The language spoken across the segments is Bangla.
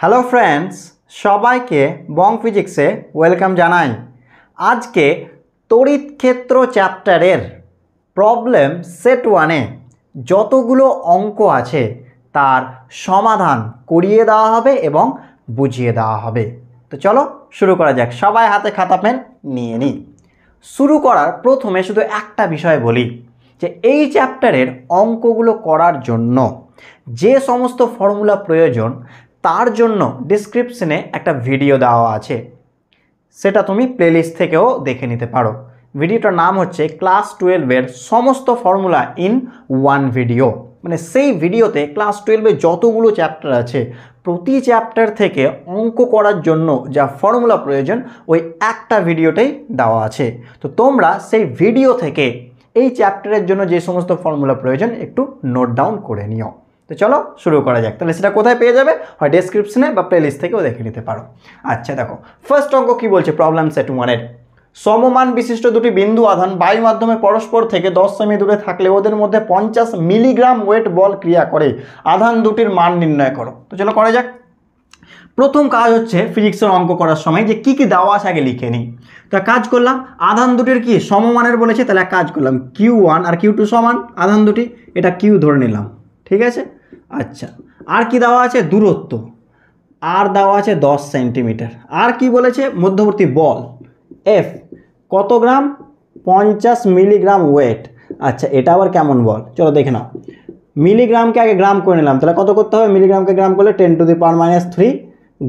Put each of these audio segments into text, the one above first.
হ্যালো ফ্রেন্ডস সবাইকে বং ফিজিক্সে ওয়েলকাম জানাই আজকে তড়িৎ ক্ষেত্র চ্যাপ্টারের প্রবলেম সেট ওয়ানে যতগুলো অঙ্ক আছে তার সমাধান করিয়ে দেওয়া হবে এবং বুঝিয়ে দেওয়া হবে তো চলো শুরু করা যাক সবাই হাতে খাতা পেন নিয়ে নিই শুরু করার প্রথমে শুধু একটা বিষয় বলি যে এই চ্যাপ্টারের অঙ্কগুলো করার জন্য যে সমস্ত ফর্মুলা প্রয়োজন তার জন্য ডিসক্রিপশনে একটা ভিডিও দেওয়া আছে সেটা তুমি প্লেলিস্ট থেকেও দেখে নিতে পারো ভিডিওটার নাম হচ্ছে ক্লাস টুয়েলভের সমস্ত ফর্মুলা ইন ওয়ান ভিডিও মানে সেই ভিডিওতে ক্লাস টুয়েলভে যতগুলো চ্যাপ্টার আছে প্রতি চ্যাপ্টার থেকে অঙ্ক করার জন্য যা ফর্মুলা প্রয়োজন ওই একটা ভিডিওটাই দেওয়া আছে তো তোমরা সেই ভিডিও থেকে এই চ্যাপ্টারের জন্য যে সমস্ত ফর্মুলা প্রয়োজন একটু নোট ডাউন করে নিও তো চলো শুরু করা যাক তাহলে সেটা কোথায় পেয়ে যাবে হয় ডেসক্রিপশনে বা প্লে লিস্ট থেকেও দেখে নিতে পারো আচ্ছা দেখো ফার্স্ট অঙ্ক কী বলছে প্রবলেম সেট ওয়ানের সমমান বিশিষ্ট দুটি বিন্দু আধান বায়ু মাধ্যমে পরস্পর থেকে দশ সেমি দূরে থাকলে ওদের মধ্যে পঞ্চাশ মিলিগ্রাম ওয়েট বল ক্রিয়া করে আধান দুটির মান নির্ণয় করো তো চলো করা যাক প্রথম কাজ হচ্ছে ফিজিক্সের অঙ্ক করার সময় যে কি কি দেওয়া আছে আগে লিখে নিই তা কাজ করলাম আধান দুটির কি সমমানের বলেছে তাহলে কাজ করলাম কিউ ওয়ান আর কিউ টু সমান আধান দুটি এটা কিউ ধরে নিলাম ঠিক আছে আচ্ছা আর কি দেওয়া আছে দূরত্ব আর দেওয়া আছে দশ সেন্টিমিটার আর কি বলেছে মধ্যবর্তী বল এফ কত গ্রাম পঞ্চাশ মিলিগ্রাম ওয়েট আচ্ছা এটা আবার কেমন বল চলো দেখে নাও মিলিগ্রামকে আগে গ্রাম করে নিলাম তাহলে কত করতে হবে মিলিগ্রামকে গ্রাম করলে ten to the power minus three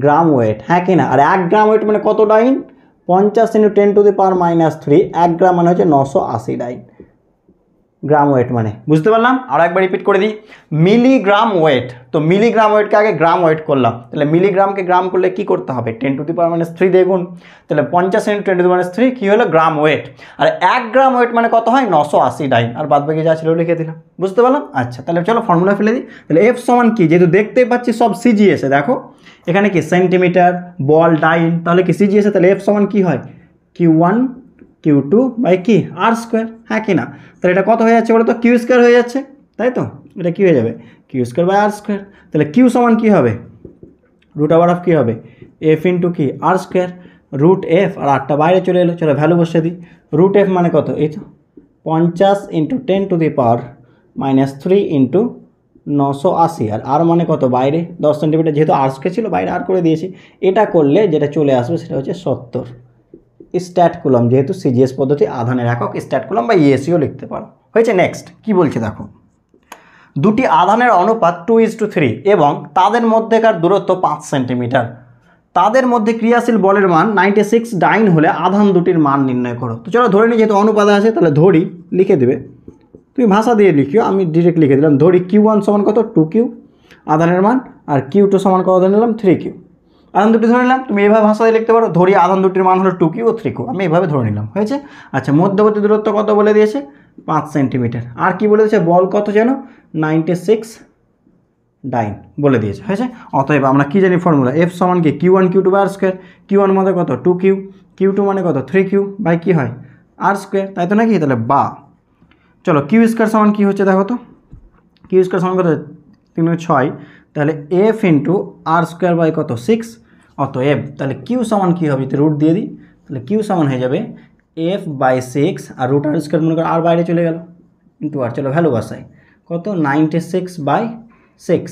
gram weight হ্যাঁ কি না আর এক গ্রাম ওয়েট মানে কত ডাইন পঞ্চাশ into ten to the power minus three এক গ্রাম মানে হচ্ছে নশো আশি ডাইন গ্রাম ওয়েট মানে বুঝতে পারলাম আর একবার রিপিট করে দিই মিলিগ্রাম ওয়েট তো মিলিগ্রাম ওয়েটকে আগে গ্রাম ওয়েট করলাম তাহলে মিলিগ্রামকে গ্রাম করলে কি করতে হবে ten to the power minus three দেখুন তাহলে পঞ্চাশ into ten to the minus three কী হলো গ্রাম ওয়েট আর এক গ্রাম ওয়েট মানে কত হয় নশো আশি ডাইন আর বাদ বাকি যা ছিল লিখে দিলাম বুঝতে পারলাম আচ্ছা তাহলে চলো ফর্মুলা ফেলে দিই তাহলে এফ সমান কি যেহেতু দেখতে পাচ্ছি সব সিজিএসে দেখো এখানে কি সেন্টিমিটার বল ডাইন তাহলে কি সিজিএসে তাহলে এফ সমান কী হয় Q one Q two by কি আর স্কোয়ার হ্যাঁ কি না তাহলে এটা কত হয়ে যাচ্ছে বলো তো কিউ স্কোয়ার হয়ে যাচ্ছে তাই তো এটা কী হয়ে যাবে Q square by R square তাহলে কিউ সমান কী হবে রুট আবার অফ কী হবে F into K R square root F আর আটটা বাইরে চলে এলো চলো ভ্যালু বসে দিই রুট এফ মানে কত এই তো পঞ্চাশ into ten to the power minus three into নশো আশি আর আর মানে কত বাইরে দশ সেন্টিমিটার যেহেতু আর স্কোয়ার ছিল বাইরে আর করে দিয়েছি এটা করলে যেটা চলে আসবে সেটা হচ্ছে সত্তর স্ট্যাট কুলম যেহেতু সিজিএস পদ্ধতি আধানের একক স্ট্যাট কুলম বা ইএসিও e লিখতে পারো হয়েছে নেক্সট কি বলছে দেখো দুটি আধানের অনুপাত টু ইজ টু থ্রি এবং তাদের মধ্যেকার দূরত্ব পাঁচ সেন্টিমিটার তাদের মধ্যে ক্রিয়াশীল বলের মান নাইনটি সিক্স ডাইন হলে আধান দুটির মান নির্ণয় করো তো চলো ধরে নিই যেহেতু অনুপাত আছে তাহলে ধরি লিখে দেবে তুমি ভাষা দিয়ে লিখিও আমি ডিরেক্ট লিখে দিলাম ধরি কিউ ওয়ান সমান কত টু কিউ আধানের মান আর কিউ টু সমান কত নিলাম থ্রি কিউ আধান দুটি ধরে নিলাম তুমি এভাবে ভাষায় লিখতে পারো ধরি আধান দুটির মান হলো টুকি ও থ্রি আমি এভাবে ধরে নিলাম হয়েছে আচ্ছা মধ্যবর্তী দূরত্ব কত বলে দিয়েছে পাঁচ সেন্টিমিটার আর কি বলে দিয়েছে বল কত যেন নাইনটি সিক্স ডাইন বলে দিয়েছে হয়েছে অতএব আমরা কী জানি ফর্মুলা এফ সমান কি Q one Q two by R square Q one মানে কত টু কিউ কিউ টু মানে কত থ্রি কিউ বাই কী হয় আর স্কোয়ার তাই তো নাকি তাহলে বা চলো কিউ স্কোয়ার সমান কী হচ্ছে দেখো তো কিউ স্কোয়ার সমান কত তিন ছয় তাহলে F into R square by কত সিক্স অত এফ তাহলে কিউ সমান কী হবে রুট দিয়ে দিই তাহলে কিউ সমান হয়ে যাবে F by six R root R square মনে করো আর বাইরে চলে গেল ইন্টু আর চলো ভ্যালু বসাই কত নাইনটি সিক্স বাই সিক্স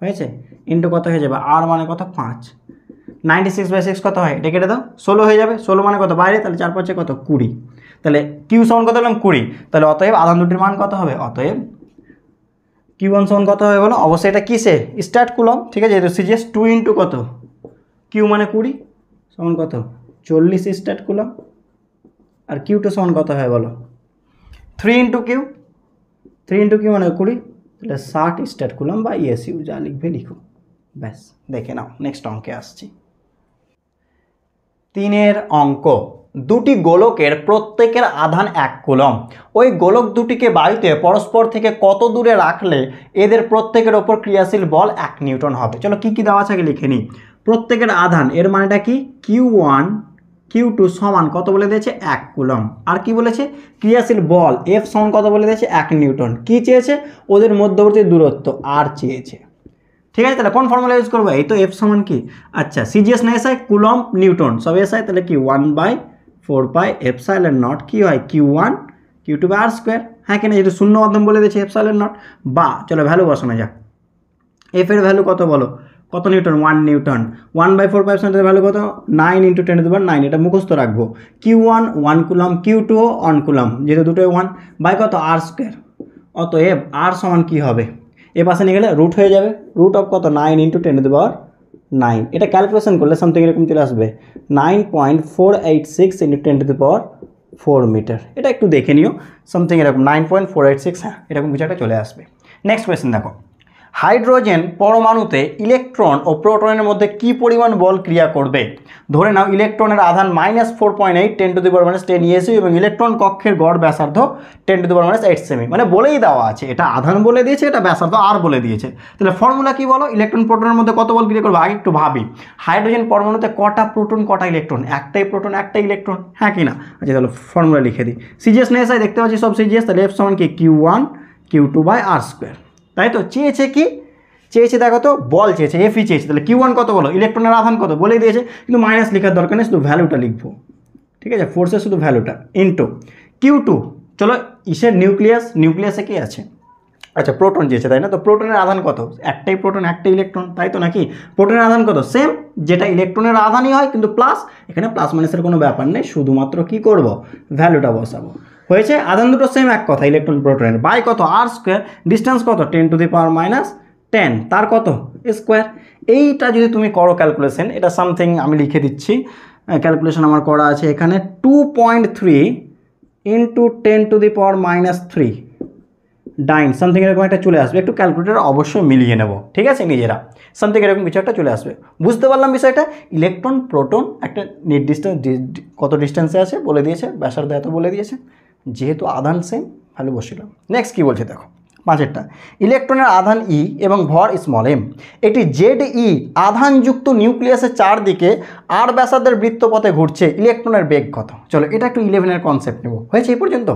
হয়েছে ইন্টু কত হয়ে যাবে আর মানে কত পাঁচ নাইনটি সিক্স বাই সিক্স কত হয় এটা কেটে দাও ষোলো হয়ে যাবে ষোলো মানে কত বাইরে তাহলে চার পাঁচে কত কুড়ি তাহলে কিউ সমান কত হলাম কুড়ি তাহলে অতএব আধান দুটির মান কত হবে অতএব কিউ ওয়ান সমান কত হবে বলো অবশ্যই এটা কিসে স্টার্ট কুলম ঠিক আছে এটা সিজিএস টু ইন্টু কত কিউ মানে কুড়ি সমান কত চল্লিশ স্টার্ট কুলম আর কিউ টু সমান কত হয় বলো three into Q three into Q মানে কুড়ি তাহলে ষাট স্টার্ট কুলম বা ইউ যা লিখবে লিখো ব্যাস দেখে নাও নেক্সট অঙ্কে আসছি তিনের অঙ্ক দুটি গোলকের প্রত্যেকের আধান এক কুলম ওই গোলক দুটিকে বায়ুতে পরস্পর থেকে কত দূরে রাখলে এদের প্রত্যেকের ওপর ক্রিয়াশীল বল এক নিউটন হবে চলো কি কি দেওয়া আছে লিখে নিই প্রত্যেকের আধান এর মানেটা কি কিউ ওয়ান কিউ টু সমান কত বলে দিয়েছে এক কুলম আর কি বলেছে ক্রিয়াশীল বল এফ সমান কত বলে দিয়েছে এক নিউটন কি চেয়েছে ওদের মধ্যবর্তী দূরত্ব আর চেয়েছে ঠিক আছে তাহলে কোন ফর্মুলা ইউজ করবো এই তো এফ সমান কি আচ্ছা সিজিএস না এসআই কুলম নিউটন সব এসআই তাহলে K one by four pi epsilon naught কী হয় Q one Q two by R square হ্যাঁ কেন যেটা শূন্য মাধ্যম বলে দিয়েছে এফসাইলেন নট বা চলো ভ্যালু বসানো যাক এফ এর ভ্যালু কত বলো কত newton one newton one by four pi সেন্টার ভ্যালু কত নাইন ইন্টু টেন দেবার নাইন এটা মুখস্থ রাখবো Q one one coulomb Q two one coulomb যেহেতু দুটোই ওয়ান বাই কত আর স্কোয়ার অত এফ আর সমান কী হবে এ পাশে নিয়ে গেলে রুট হয়ে যাবে রুট অফ কত নাইন ইন্টু টেন দেবার নাইন এটা ক্যালকুলেশন করলে সামথিং এরকম চলে আসবে nine point four eight six into ten to the power four metre এটা একটু দেখে নিও সামথিং এরকম nine point four eight six হ্যাঁ এরকম কিছু একটা চলে আসবে নেক্সট কোয়েশ্চেন দেখো হাইড্রোজেন পরমাণুতে ইলেকট্রন ও প্রোটনের মধ্যে কি পরিমাণ বল ক্রিয়া করবে ধরে নাও ইলেকট্রনের আধান minus four point eight ten to the power minus ten ইএসি এবং ইলেকট্রন কক্ষের গড় ব্যাসার্ধ ten to the power minus eight সেমি মানে বলেই দেওয়া আছে এটা আধান বলে দিয়েছে এটা ব্যাসার্ধ আর বলে দিয়েছে তাহলে ফর্মুলা কি বলো ইলেকট্রন প্রোটনের মধ্যে কত বল ক্রিয়া করবে আগে একটু ভাবি হাইড্রোজেন পরমাণুতে কটা প্রোটন কটা ইলেকট্রন একটাই প্রোটন একটাই ইলেকট্রন হ্যাঁ কি না আচ্ছা তাহলে ফর্মুলা লিখে দিই সিজিএস নেসাই দেখতে পাচ্ছি সব সিজিএস তাহলে এফ সমান কি Q one Q two by R square তাই তো চেয়েছে কি চেয়েছে দেখো তো বল চেয়েছে এফই চেয়েছে তাহলে কিউ ওয়ান কত বলো ইলেকট্রনের আধান কত বলে দিয়েছে কিন্তু মাইনাস লেখার দরকার নেই শুধু ভ্যালুটা লিখবো ঠিক আছে ফোর্সের শুধু ভ্যালুটা ইন্টু কিউ টু চলো ইসের নিউক্লিয়াস নিউক্লিয়াসে কি আছে আচ্ছা প্রোটন চেয়েছে তাই না তো প্রোটনের আধান কত একটাই প্রোটন একটাই ইলেকট্রন তাই তো নাকি প্রোটনের আধান কত সেম যেটা ইলেকট্রনের আধানই হয় কিন্তু প্লাস এখানে প্লাস মাইনাসের কোনো ব্যাপার নেই শুধুমাত্র কি করব ভ্যালুটা বসাবো হয়েছে আদান দুটো সেম এক কথা ইলেকট্রন প্রোটনের বাই কত আর স্কোয়ার ডিস্টেন্স কত ten to the power minus ten তার কত স্কোয়ার এইটা যদি তুমি করো ক্যালকুলেশন এটা সামথিং আমি লিখে দিচ্ছি ক্যালকুলেশন আমার করা আছে এখানে two point three into ten to the power minus three dyne something এরকম একটা চলে আসবে একটু ক্যালকুলেটার অবশ্যই মিলিয়ে নেব ঠিক আছে নিজেরা সামথিং এরকম কিছু একটা চলে আসবে বুঝতে পারলাম বিষয়টা ইলেকট্রন প্রোটন একটা নির্দিষ্ট কত ডিস্টেন্সে আছে বলে দিয়েছে ব্যাসার্ধ এত বলে দিয়েছে যেহেতু আদান সেম ভ্যালু বসিলাম নেক্সট কী বলছে দেখো পাঁচেরটা ইলেকট্রনের আধান ই e এবং ভর স্মল এম এটি জেড ই e আধানযুক্ত নিউক্লিয়াসের চারদিকে আর ব্যাসাদের বৃত্তপথে ঘুরছে ইলেকট্রনের বেগ কত চলো এটা একটু ইলেভেনের কনসেপ্ট নেব হয়েছে এই পর্যন্ত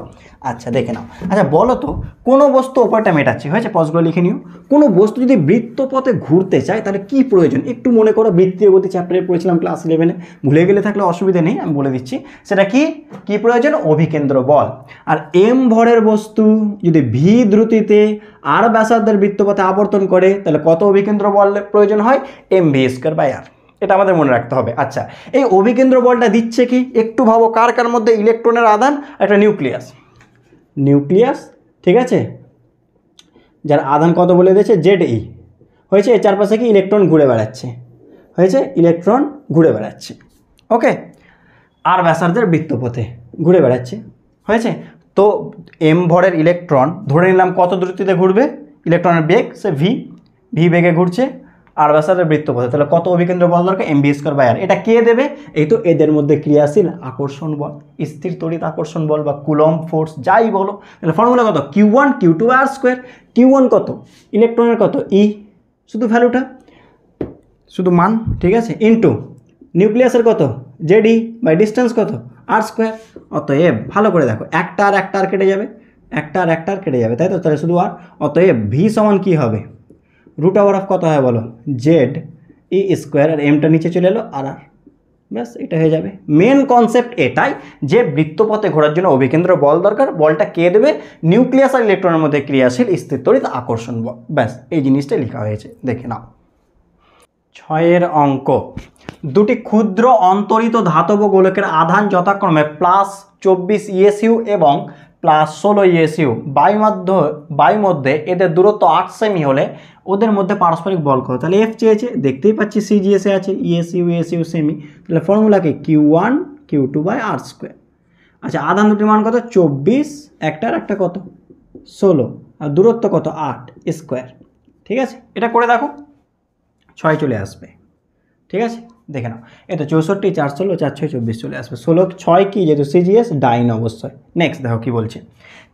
আচ্ছা দেখে নাও আচ্ছা বলো তো কোনো বস্তু ওপরটা মেটাচ্ছে হয়েছে পজগুলো লিখে নিও কোনো বস্তু যদি বৃত্তপথে ঘুরতে চায় তাহলে কি প্রয়োজন একটু মনে করো বৃত্তীয় গতি চ্যাপ্টারে পড়েছিলাম ক্লাস ইলেভেনে ভুলে গেলে থাকলে অসুবিধা নেই আমি বলে দিচ্ছি সেটা কি কি প্রয়োজন অভিকেন্দ্র বল আর এম ভরের বস্তু যদি ভি দ্রুতিতে দিয়ে আর ব্যাসার্ধের বৃত্তপথে আবর্তন করে তাহলে কত অভিকেন্দ্র বল প্রয়োজন হয় M V square by R এটা আমাদের মনে রাখতে হবে আচ্ছা এই অভিকেন্দ্র বলটা দিচ্ছে কি একটু ভাবো কার কার মধ্যে ইলেকট্রনের আদান একটা নিউক্লিয়াস নিউক্লিয়াস ঠিক আছে যার আদান কত বলে দিয়েছে জেড ই e। হয়েছে এর চারপাশে কি ইলেকট্রন ঘুরে বেড়াচ্ছে হয়েছে ইলেকট্রন ঘুরে বেড়াচ্ছে ওকে আর ব্যাসার্ধের বৃত্তপথে ঘুরে বেড়াচ্ছে হয়েছে তো এম ভরের ইলেকট্রন ধরে নিলাম কত দূরত্বতে ঘুরবে ইলেকট্রনের বেগ সে ভি ভি বেগে ঘুরছে আর ব্যাসারের বৃত্তপথে তাহলে কত অভিকেন্দ্র বল দরকার M V square by R এটা কে দেবে এই তো এদের মধ্যে ক্রিয়াশীল আকর্ষণ বল স্থির তড়িৎ আকর্ষণ বল বা কুলম ফোর্স যাই বলো তাহলে ফর্মুলা কত Q one Q two R square Q one কত ইলেকট্রনের কত ই e। শুধু ভ্যালুটা শুধু মান ঠিক আছে ইন্টু নিউক্লিয়াসের কত জেডি বাই ডিস্টেন্স কত আর স্কোয়ার অতএব ভালো করে দেখো একটা আর একটা আর কেটে যাবে একটা আর একটা আর কেটে যাবে তাই তো তাহলে শুধু আর অতএব ভি সমান কী হবে রুট আওয়ার অফ কত হয় বলো জেড ই স্কোয়ার আর এমটা নিচে চলে এলো আর আর ব্যাস এটা হয়ে যাবে মেন কনসেপ্ট এটাই যে বৃত্তপথে ঘোরার জন্য অভিকেন্দ্র বল দরকার বলটা কে দেবে নিউক্লিয়াস আর ইলেকট্রনের মধ্যে ক্রিয়াশীল স্থির আকর্ষণ বল ব্যাস এই জিনিসটাই লেখা হয়েছে দেখে নাও ছয়ের অঙ্ক দুটি ক্ষুদ্র অন্তরিত ধাতব গোলকের আধান যথাক্রমে প্লাস চব্বিশ ইএসইউ এবং প্লাস ষোলো ইএসইউ বায়ুমাধ্য মধ্যে এদের দূরত্ব আট সেমি হলে ওদের মধ্যে পারস্পরিক বল করে তাহলে এফ চেয়েছে দেখতেই পাচ্ছি সিজিএসএ আছে ইএসইউ ইএসইউ সেমি তাহলে ফর্মুলাকে Q one Q two by R square আচ্ছা আধান দুটির মান কত চব্বিশ একটার একটা কত ষোলো আর দূরত্ব কত আট স্কোয়ার ঠিক আছে এটা করে দেখো ছয় চলে আসবে ঠিক আছে দেখে নাও এতো চৌষট্টি চার ষোলো চার ছয় চব্বিশ চলে আসবে ষোলো ছয় কি যেহেতু সিজিএস ডাইন অবশ্যই নেক্সট দেখো কী বলছে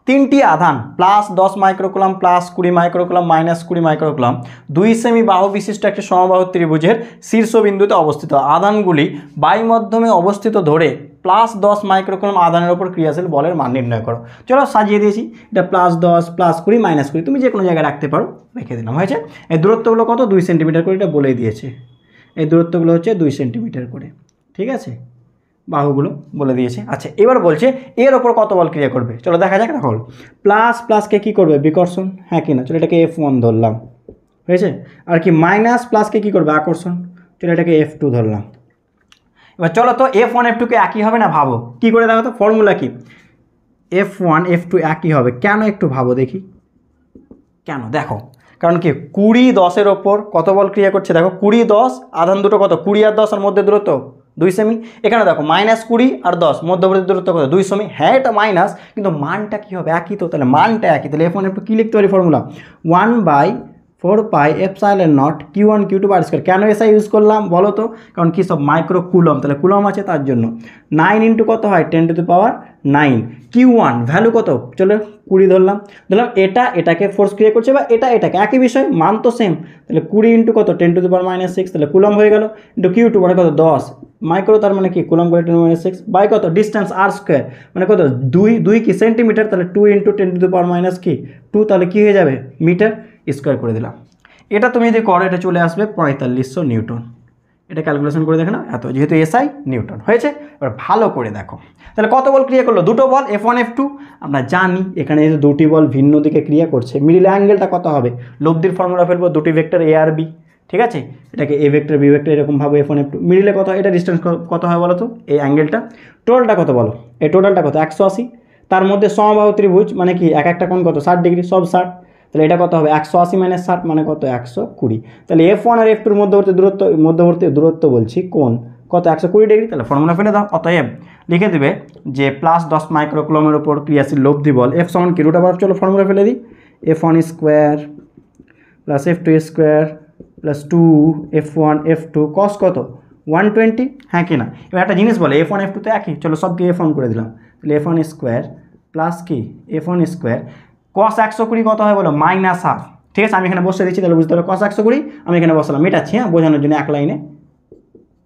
তিনটি আধান প্লাস দশ মাইক্রোকুলাম প্লাস কুড়ি মাইক্রোকুলাম মাইনাস কুড়ি মাইক্রোকুলাম দুই সেমি বাহু বিশিষ্ট একটি সমবাহু ত্রিভুজের শীর্ষবিন্দুতে অবস্থিত আধানগুলি বায়ুমাধ্যমে অবস্থিত ধরে প্লাস দশ মাইক্রোকুলাম আদানের ওপর ক্রিয়াশীল বলের মান নির্ণয় করো চলো সাজিয়ে দিয়েছি এটা প্লাস দশ প্লাস কুড়ি মাইনাস কুড়ি তুমি যে কোনো জায়গায় রাখতে পারো রেখে দিলাম হয়েছে এই দূরত্বগুলো কত দুই সেন্টিমিটার করে এটা বলেই দিয়েছে এই দূরত্বগুলো হচ্ছে দুই সেন্টিমিটার করে ঠিক আছে বাহুগুলো বলে দিয়েছে আচ্ছা এবার বলছে এর ওপর কত বল ক্রিয়া করবে চলো দেখা যাক দেখো প্লাস প্লাসকে কি করবে বিকর্ষণ হ্যাঁ কি না চলো এটাকে এফ ওয়ান ধরলাম হয়েছে আর কি মাইনাস প্লাসকে কি করবে আকর্ষণ চলো এটাকে এফ টু ধরলাম এবার চলো তো এফ ওয়ান এফ টুকে একই হবে না ভাবো কি করে দেখো তো ফর্মুলা কি এফ ওয়ান এফ টু একই হবে কেন একটু ভাবো দেখি কেন দেখো কারণ কি কুড়ি দশের ওপর কত বল ক্রিয়া করছে দেখো কুড়ি দশ আধান দুটো কত কুড়ি আর দশ আর মধ্যে দূরত্ব দুই সেমি এখানে দেখো মাইনাস কুড়ি আর দশ মধ্যবর্তী দূরত্ব কত দুই সেমি হ্যাঁ এটা মাইনাস কিন্তু মানটা কী হবে একই তো তাহলে মানটা একই তাহলে এফ ওয়ান এফ কী লিখতে পারি formula one by four pi এর naught Q one Q two বার স্কোয়ার কেন এসআই ইউজ করলাম বলো তো কারণ কী সব মাইক্রো কুলম তাহলে কুলম আছে তার জন্য নাইন ইন্টু কত হয় ten to the power nine Q one value কত চলে কুড়ি ধরলাম ধরলাম এটা এটাকে ফোর্স ক্রিয়ে করছে বা এটা এটাকে একই বিষয় মান তো সেম তাহলে কুড়ি ইন্টু কত ten to the power minus six তাহলে কুলম হয়ে গেল ইন্টু কিউ টু মানে কত দশ মাইক্রো তার মানে কি কুলম করে টেন মাইনাস সিক্স বাই কত ডিস্টেন্স আর স্কোয়ার মানে কত দুই দুই কি সেন্টিমিটার তাহলে two into ten to the power minus কি টু তাহলে কী হয়ে যাবে মিটার স্কোয়ার করে দিলাম এটা তুমি যদি করো এটা চলে আসবে পঁয়তাল্লিশশো নিউটন এটা ক্যালকুলেশন করে দেখে না এত যেহেতু এসআই নিউটন হয়েছে এবার ভালো করে দেখো তাহলে কত বল ক্রিয়া করলো দুটো বল এফ ওয়ান এফ টু আমরা জানি এখানে যেহেতু দুটি বল ভিন্ন দিকে ক্রিয়া করছে মিডিল অ্যাঙ্গেলটা কত হবে লব্ধির ফর্মুলা ফেলবো দুটি ভেক্টর এ আর বি ঠিক আছে এটাকে এ ভেক্টর বি ভেক্টর এরকমভাবে এফ ওয়ান এফ টু মিডিলে কত এটা ডিস্টেন্স কত হয় বলো তো এই অ্যাঙ্গেলটা টোটালটা কত বলো এই টোটালটা কত একশো আশি তার মধ্যে সমবাহু ত্রিভুজ মানে কি এক একটা কোণ কত ষাট ডিগ্রি সব ষাট তাহলে এটা কত হবে একশো আশি মাইনাস ষাট মানে কত একশো কুড়ি তাহলে এফ ওয়ান আর এফ টুর মধ্যবর্তী দূরত্ব মধ্যবর্তী দূরত্ব বলছি কোন কত একশো কুড়ি ডিগ্রি তাহলে ফর্মুলা ফেলে দাও অতএব লিখে দেবে যে প্লাস দশ মাইক্রোকুলমের ওপর ক্রিয়াশীল লব্ধি বল এফ সমান কি রুট আবার চলো ফর্মুলা ফেলে দিই F one square plus F two square plus two F one F two cos কত ওয়ান টোয়েন্টি হ্যাঁ কি না এবার একটা জিনিস বলে এফ ওয়ান এফ টু তো একই চলো সবকে এফ ওয়ান করে দিলাম তাহলে এফ ওয়ান স্কোয়ার প্লাস কি এফ ওয়ান স্কোয়ার কস একশো কুড়ি কত হয় বলো মাইনাস হাফ ঠিক আছে আমি এখানে বসে দিচ্ছি তাহলে বুঝতে পারো কস একশো কুড়ি আমি এখানে বসলাম মেটাচ্ছি হ্যাঁ বোঝানোর জন্য এক লাইনে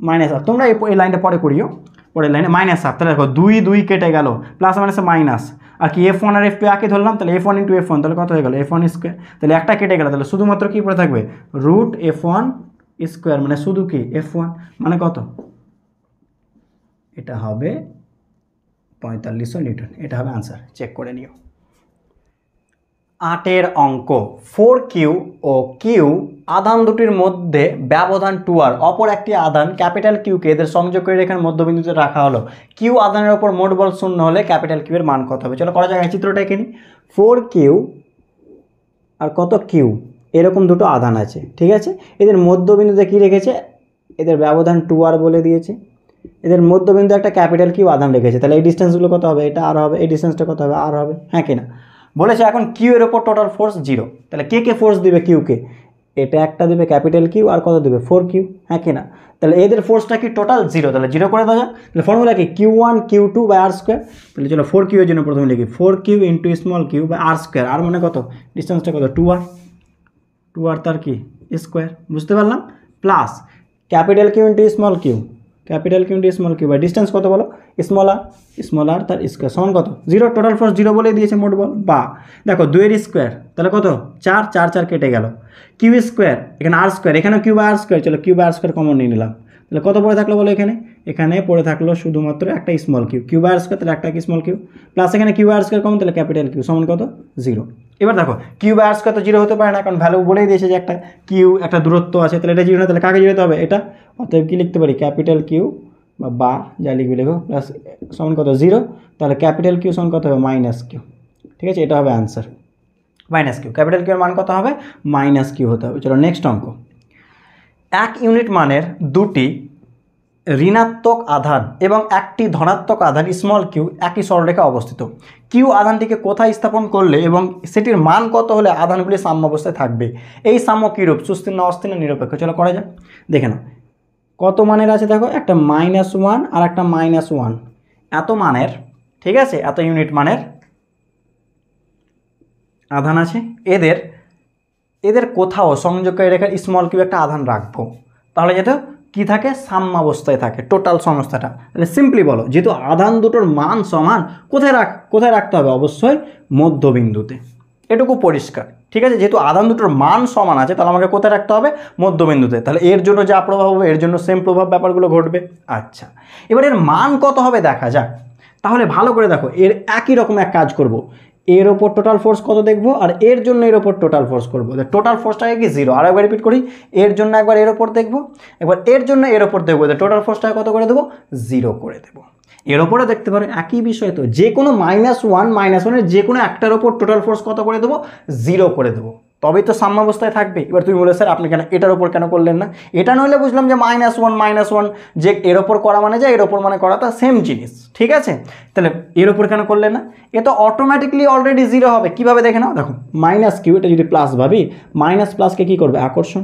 মাইনাস হাফ তোমরা এই লাইনটা পরে করিও পরের লাইনে মাইনাস হাফ তাহলে দেখো দুই দুই কেটে গেল প্লাস মাইনাস মাইনাস আর কি এফ ওয়ান আর এফ টু আঁকে ধরলাম তাহলে F one into F one তাহলে কত হয়ে গেল এফ ওয়ান স্কোয়ার তাহলে একটা কেটে গেল তাহলে শুধুমাত্র কী পড়ে থাকবে রুট এফ ওয়ান স্কোয়ার মানে শুধু কি এফ ওয়ান মানে কত এটা হবে পঁয়তাল্লিশশো নিউটন এটা হবে আনসার চেক করে নিও আটের অঙ্ক ফোর কিউ ও কিউ আধান দুটির মধ্যে ব্যবধান টু আর অপর একটি আধান ক্যাপিটাল কিউকে এদের সংযোগ করে রেখার মধ্যবিন্দুতে রাখা হলো কিউ আধানের ওপর মোট বল শূন্য হলে ক্যাপিটাল কিউ এর মান কত হবে চলো করা যাক চিত্রটা এখানে ফোর কিউ আর কত কিউ এরকম দুটো আধান আছে ঠিক আছে এদের মধ্যবিন্দুতে কি রেখেছে এদের ব্যবধান টু আর বলে দিয়েছে এদের মধ্যবিন্দু একটা ক্যাপিটাল কিউ আধান রেখেছে তাহলে এই ডিস্টেন্সগুলো কত হবে এটা আর হবে এই ডিস্টেন্সটা কত হবে আর হবে হ্যাঁ কিনা বলেছে এখন কিউ এর ওপর টোটাল ফোর্স জিরো তাহলে কে কে ফোর্স দিবে কিউকে এটা একটা দেবে ক্যাপিটাল কিউ আর কত দেবে ফোর কিউ হ্যাঁ কি না তাহলে এদের ফোর্সটা কি টোটাল জিরো তাহলে জিরো করে দেওয়া তাহলে ফর্মুলা কি Q one Q two by R square তাহলে চলো ফোর কিউ এর জন্য প্রথমে লিখি four Q into small Q by R square R মানে কত ডিস্টেন্সটা কত টু আর টু আর তার কি স্কোয়ার বুঝতে পারলাম plus capital Q into small Q capital Q small কি বাই ডিস্টেন্স কত বলো স্মল আর স্মল আর তার স্কোয়ার সমান কত জিরো টোটাল ফোর্স জিরো বলে দিয়েছে মোট বল বা দেখো দুয়ের স্কোয়ার তাহলে কত চার চার চার কেটে গেল কিউ স্কোয়ার এখানে আর স্কোয়ার এখানে কিউ বা আর স্কোয়ার চলো কিউ বা আর স্কোয়ার কমন নিয়ে নিলাম তাহলে কত পড়ে থাকলো বলো এখানে এখানে পড়ে থাকলো শুধুমাত্র একটা small Q Q R square তাহলে একটা স্মল কিউ প্লাস এখানে কিউ আর স্কোয়ার কম তাহলে ক্যাপিটাল কিউ সমান কত জিরো এবার দেখো কিউ আর স্কোয়ার তো জিরো হতে পারে না কারণ ভ্যালু বলেই দিয়েছে যে একটা কিউ একটা দূরত্ব আছে তাহলে এটা জিরো না তাহলে কাকে জিরো হতে হবে এটা অতএব কী লিখতে পারি ক্যাপিটাল কিউ বা বা যা লিখবে লেখো প্লাস সমান কত জিরো তাহলে ক্যাপিটাল কিউ সমান কত হবে মাইনাস কিউ ঠিক আছে এটা হবে অ্যান্সার মাইনাস কিউ ক্যাপিটাল কিউর মান কত হবে মাইনাস কিউ হতে হবে চলো নেক্সট অঙ্ক এক ইউনিট মানের দুটি ঋণাত্মক আধান এবং একটি ধনাত্মক আধান স্মল কিউ একই সরলরেখা অবস্থিত কিউ আধানটিকে কোথায় স্থাপন করলে এবং সেটির মান কত হলে আধানগুলি সাম্য অবস্থায় থাকবে এই সাম্য কীরূপ সুস্থির না অস্থির নিরপেক্ষ চলো করা যাক দেখে না কত মানের আছে দেখো একটা মাইনাস ওয়ান আর একটা মাইনাস ওয়ান এত মানের ঠিক আছে এত ইউনিট মানের আধান আছে এদের এদের কোথাও সংযোগকারী রেখার স্মল কিউ একটা আধান রাখবো তাহলে যেটা কি থাকে সাম্যাবস্থায় থাকে টোটাল সংস্থাটা তাহলে সিম্পলি বলো যেহেতু আধান দুটোর মান সমান কোথায় রাখ কোথায় রাখতে হবে অবশ্যই মধ্যবিন্দুতে এটুকু পরিষ্কার ঠিক আছে যেহেতু আধান দুটোর মান সমান আছে তাহলে আমাকে কোথায় রাখতে হবে মধ্যবিন্দুতে তাহলে এর জন্য যা প্রভাব হবে এর জন্য সেম প্রভাব ব্যাপারগুলো ঘটবে আচ্ছা এবার এর মান কত হবে দেখা যাক তাহলে ভালো করে দেখো এর একই রকম এক কাজ করব। এর ওপর টোটাল ফোর্স কত দেখবো আর এর জন্য এর ওপর টোটাল ফোর্স করবো টোটাল ফোর্সটাকে কি জিরো আর একবার রিপিট করি এর জন্য একবার এর ওপর দেখবো একবার এর জন্য এর ওপর দেখবো টোটাল ফোর্সটাকে কত করে দেবো জিরো করে দেবো এর ওপরে দেখতে পারেন একই বিষয় তো যে কোনো মাইনাস ওয়ান মাইনাস ওয়ানের যে কোনো একটার ওপর টোটাল ফোর্স কত করে দেবো জিরো করে দেবো তবেই তো সাম্যাবস্থায় থাকবে এবার তুমি বলে স্যার আপনি কেন এটার ওপর কেন করলেন না এটা নইলে বুঝলাম যে মাইনাস ওয়ান মাইনাস ওয়ান যে এর ওপর করা মানে যায় এর ওপর মানে করা তা সেম জিনিস ঠিক আছে তাহলে এর ওপর কেন করলেন না এ তো অটোমেটিকলি অলরেডি জিরো হবে কীভাবে দেখে নাও দেখো মাইনাস কিউ এটা যদি প্লাস ভাবি মাইনাস প্লাসকে কী করবে আকর্ষণ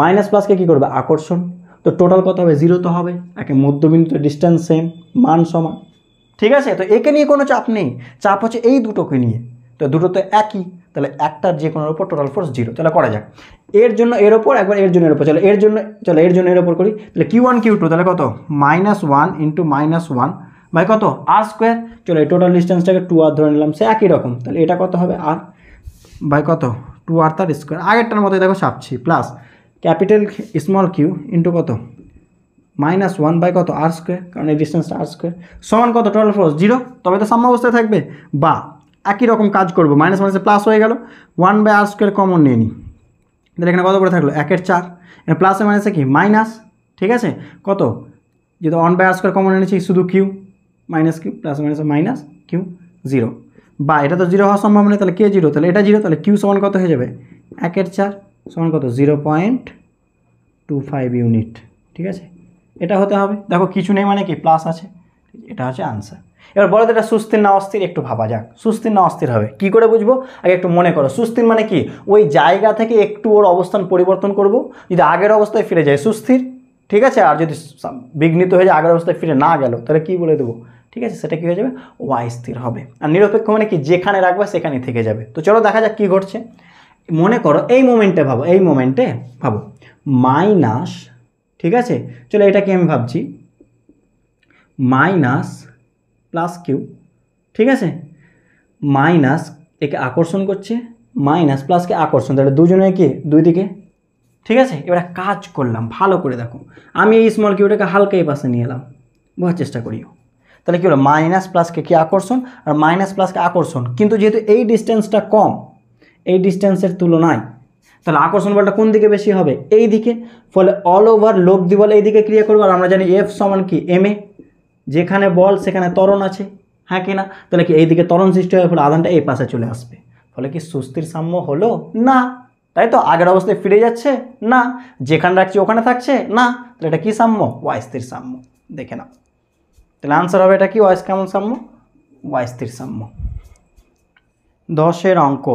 মাইনাস প্লাসকে কী করবে আকর্ষণ তো টোটাল কত হবে জিরো তো হবে একে মধ্যবিন্দুতে ডিস্টেন্স সেম মান সমান ঠিক আছে তো একে নিয়ে কোনো চাপ নেই চাপ হচ্ছে এই দুটোকে নিয়ে তো দুটো তো একই তাহলে একটার যে কোনোর উপর টোটাল ফোর্স জিরো তাহলে করা যাক এর জন্য এর ওপর একবার এর জন্য এর ওপর চলো এর জন্য চলো এর জন্য এর ওপর করি তাহলে কিউ ওয়ান কিউ টু তাহলে কত minus one into minus one by কত আর স্কোয়ার চলো এই টোটাল ডিস্টেন্সটাকে টু আর ধরে নিলাম সে একই রকম তাহলে এটা কত হবে আর বাই কত টু আর তার স্কোয়ার আগেরটার মতো দেখো ছাপছি plus capital small Q into কত মাইনাস ওয়ান বাই কত আর স্কোয়ার কারণ এই ডিস্টেন্সটা আর স্কোয়ার সমান কত টোটাল ফোর্স জিরো তবে তো সাম্য অবস্থায় থাকবে বা একই রকম কাজ করব মাইনাস মাইনাসে প্লাস হয়ে গেল one by R square common নিয়ে নিই তাহলে এখানে কত করে থাকলো একের চার এখানে প্লাসে মাইনাসে কি মাইনাস ঠিক আছে কত যেহেতু one by R square common এনেছি শুধু কিউ মাইনাস কিউ প্লাস মাইনাসে মাইনাস কিউ জিরো বা এটা তো জিরো হওয়ার সম্ভব নয় তাহলে কে জিরো তাহলে এটা জিরো তাহলে কিউ সমান কত হয়ে যাবে একের চার সমান কত zero point two five unit ঠিক আছে এটা হতে হবে দেখো কিছু নেই মানে কি প্লাস আছে এটা হচ্ছে আনসার এবার বলো এটা সুস্থির না অস্থির একটু ভাবা যাক সুস্থির না অস্থির হবে কি করে বুঝবো আগে একটু মনে করো সুস্থির মানে কি ওই জায়গা থেকে একটু ওর অবস্থান পরিবর্তন করব যদি আগের অবস্থায় ফিরে যায় সুস্থির ঠিক আছে আর যদি বিঘ্নিত হয়ে যায় আগের অবস্থায় ফিরে না গেল তাহলে কি বলে দেবো ঠিক আছে সেটা কী হয়ে যাবে অস্থির হবে আর নিরপেক্ষ মানে কি যেখানে রাখবে সেখানে থেকে যাবে তো চলো দেখা যাক কী ঘটছে মনে করো এই মোমেন্টে ভাবো এই মোমেন্টে ভাবো মাইনাস ঠিক আছে চলো এটা কি আমি ভাবছি মাইনাস প্লাস কিউ ঠিক আছে মাইনাস একে আকর্ষণ করছে মাইনাস প্লাসকে আকর্ষণ তাহলে দুজনে কি দুই দিকে ঠিক আছে এবার কাজ করলাম ভালো করে দেখো আমি এই স্মল কিউটাকে হালকা এই পাশে নিয়ে এলাম বোঝার চেষ্টা করিও তাহলে কী হলো মাইনাস প্লাসকে কি আকর্ষণ আর মাইনাস প্লাসকে আকর্ষণ কিন্তু যেহেতু এই ডিস্টেন্সটা কম এই ডিস্টেন্সের তুলনায় তাহলে আকর্ষণ বলটা কোন দিকে বেশি হবে এই দিকে ফলে অল ওভার লোভ দিবল এই দিকে ক্রিয়া করবো আর আমরা জানি এফ সমান কি এম এ যেখানে বল সেখানে তরণ আছে হ্যাঁ কি না তাহলে কি এইদিকে তরণ সৃষ্টি হয়ে ফলে আদানটা এই পাশে চলে আসবে ফলে কি সুস্থির সাম্য হলো না তাই তো আগের অবস্থায় ফিরে যাচ্ছে না যেখানে রাখছি ওখানে থাকছে না তাহলে এটা কী সাম্য ওয়াইস্থির সাম্য দেখে নাও তাহলে আনসার হবে এটা কি ওয়াইস কেমন সাম্য ওয়াইস্থির সাম্য দশের অঙ্ক